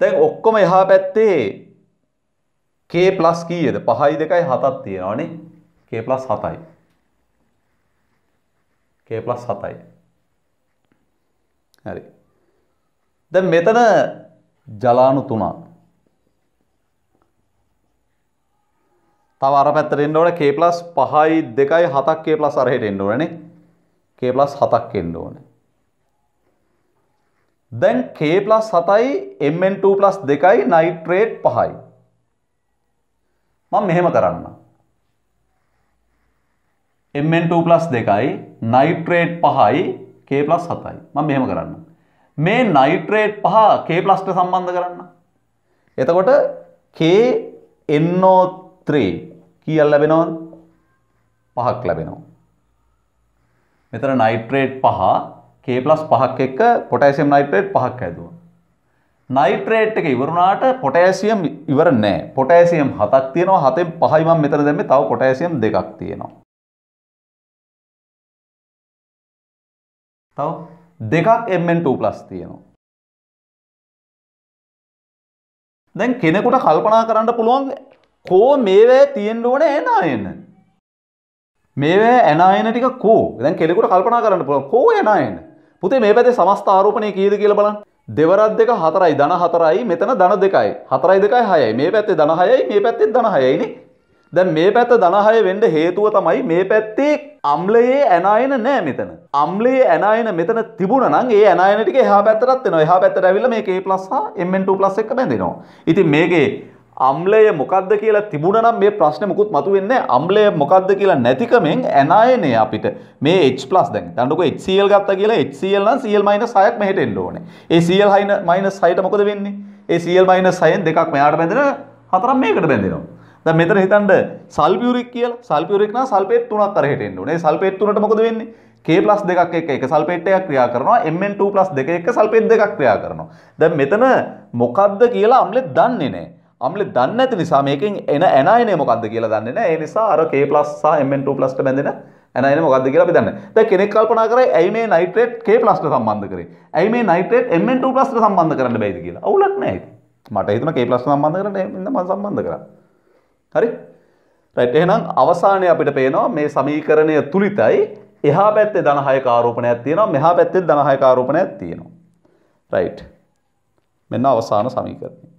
[SPEAKER 1] දැන් ඔක්කොම එහා පැත්තේ k ප්ලස් කීයද? 5යි 2යි 7ක් තියෙනවානේ. k ප්ලස් 7යි. k ප්ලස් 7යි. හරි. දැන් මෙතන ජලාණු තුනක්. තව අර පැත්තට එන්න ඕනේ k ප්ලස් 5යි 2යි 7ක් k ප්ලස් අරහෙට එන්න ඕනේ k ප්ලස් 7ක් එන්න ඕනේ. දැන් k ප්ලස් 7යි Mn2 ප්ලස් 2යි නයිට්‍රේට් 5යි. මම මෙහෙම කරන්න. Mn2 plus දෙකයි නයිට්‍රේට් පහයි K plus හතයි මම මෙහෙම කරන්න. මේ නයිට්‍රේට් පහ K plusට සම්බන්ධ කරන්න. එතකොට K NO3 කියල් ලැබෙනවද? පහක් ලැබෙනවා. මෙතන නයිට්‍රේට් පහ K plus පහක් එක්ක පොටෑසියම් නයිට්‍රේට් පහක් ඇදුවා. නයිට්‍රේට් එක ඉවරුණාට පොටෑසියම් ඉවර නෑ පොටෑසියම් හතක් තියෙනවා හතෙන් පහයි මම මෙතන දැම්මේ තව පොටෑසියම් දෙකක් තියෙනවා. තව දෙකක් Mn2+ තියෙනවා. දැන් කෙනෙකුට කල්පනා කරන්න පුළුවන් කෝ මේවැය තියෙන්න ඕනේ එනායන. මේවැය ඇනායන ටික කෝ. දැන් කෙනෙකුට කල්පනා කරන්න පුළුවන් කෝ එනායන. පුතේ මේ පැත්තේ සමස්ත ආරෝපණය කීයද කියලා බලන්න. දෙවරත් දෙක හතරයි ධන හතරයි මෙතන ධන දෙකයි. හතරයි දෙකයි හයයි. මේ පැත්තේ ධන හයයි මේ පැත්තේ ධන හයයිනේ. දැන් මේ පැත්ත ධනහය වෙන්න හේතුව තමයි මේ පැත්තේ අම්ලයේ ඇනායන නෑ මෙතන. අම්ලයේ ඇනායන මෙතන තිබුණා නම් ඒ ඇනායන ටික එහා පැත්තටත් එනවා. එහා පැත්තට ඇවිල්ලා මේක A+ හා MN2+ එක බැඳෙනවා. ඉතින් මේකේ අම්ලය මොකක්ද කියලා තිබුණනම් මේ ප්‍රශ්න මුකුත් මතු වෙන්නේ අම්ලය මොකක්ද කියලා නැතිකමෙන් ඇනායනය අපිට මේ H+ දැන් දන්නකො HCl ගත්තා කියලා HCl නම් Cl- 6ක් මෙහෙට එන්න ඕනේ. ඒ Cl- 6ට මොකද වෙන්නේ? ඒ Cl- 6න් දෙකක් මෙයාට බැඳෙන හතරක් මේකට බැඳෙනවා. දැන් මෙතන හිතන්න සල්ෆියුරික් කියලා සල්ෆියුරික් නම් සල්ෆේට් තුනක් අරහෙට එන්න ඕනේ. ඒ සල්ෆේට් තුනට මොකද වෙන්නේ? K+ දෙකක් එක්ක එක සල්ෆේට් එකක් ක්‍රියා කරනවා Mn2+ දෙක එක්ක සල්ෆේට් දෙකක් ක්‍රියා කරනවා. දැන් මෙතන මොකද්ද කියලා අම්ලෙත් දන්නේ නැහැ. අම්ල දන්න ඇති නිසා මේකින් එන ඇනයනය මොකක්ද කියලා දන්න ඒ නිසා අර K+ සහ Mn2+ ට බැඳෙන ඇනයන මොකක්ද කියලා අපි දන්නේ. දැන් කෙනෙක් කල්පනා කරයි ඇයි මේ නයිට්‍රේට් K+ ට සම්බන්ධ කරේ? ඇයි මේ නයිට්‍රේට් Mn2+ ට සම්බන්ධ කරන්න බැයිද කියලා. අවුලක් නැහැ. මට හිතෙනවා K+ සම්බන්ධ කරන්න එන්න මම සම්බන්ධ කරා. හරි? රයිට් එහෙනම් අවසානයේ අපිට පේනවා මේ සමීකරණය තුලිතයි එහා පැත්තේ ධන හයක ආරෝපණයක් තියෙනවා මෙහා පැත්තේ ධන හයක ආරෝපණයක් තියෙනවා. රයිට්. මෙන්න අවසාන සමීකරණය.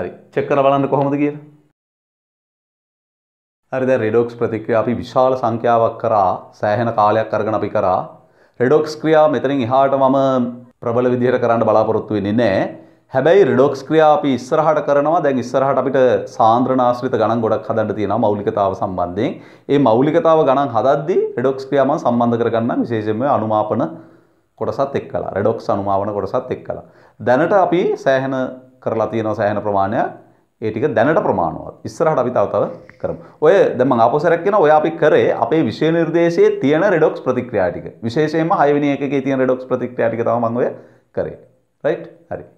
[SPEAKER 1] හරි චෙක් කර බලන්න කොහොමද කියලා. හරි දැන් රෙඩොක්ස් ප්‍රතික්‍රියා අපි විශාල සංඛ්‍යාවක් කරා සෑහෙන කාලයක් අරගෙන අපි කරා. රෙඩොක්ස් ක්‍රියා මෙතනින් එහාට මම ප්‍රබල විදිහට කරන්න බලාපොරොත්තු වෙන්නේ නැහැ. හැබැයි රෙඩොක්ස් ක්‍රියා අපි ඉස්සරහට කරනවා දැන් ඉස්සරහට අපිට සාන්ද්‍රණ ආශ්‍රිත ගණන් ගොඩක් හදන්න තියෙනවා මৌলিকතාව සම්බන්ධයෙන්. ඒ මৌলিকතාව ගණන් හදද්දී රෙඩොක්ස් ක්‍රියා මම සම්බන්ධ කරගන්නම් විශේෂයෙන්ම අනුමාපන කොටසත් එක්කලා. රෙඩොක්ස් අනුමාපන කොටසත් එක්කලා. දැනට අපි සෑහෙන කරලා තියෙනවා සෑහෙන ප්‍රමාණයක්. ඒ ටික දැනට ප්‍රමාණවත්. ඉස්සරහට අපි තව තව කරමු. ඔය දැන් මම ආපස්සරක් කියන ඔය අපි කරේ අපේ විෂය නිර්දේශයේ තියෙන redox ප්‍රතික්‍රියා ටික. විශේෂයෙන්ම 6 වෙනි එකකේ තියෙන redox ප්‍රතික්‍රියා ටික තමයි මම ඔය කරේ. right? හරි.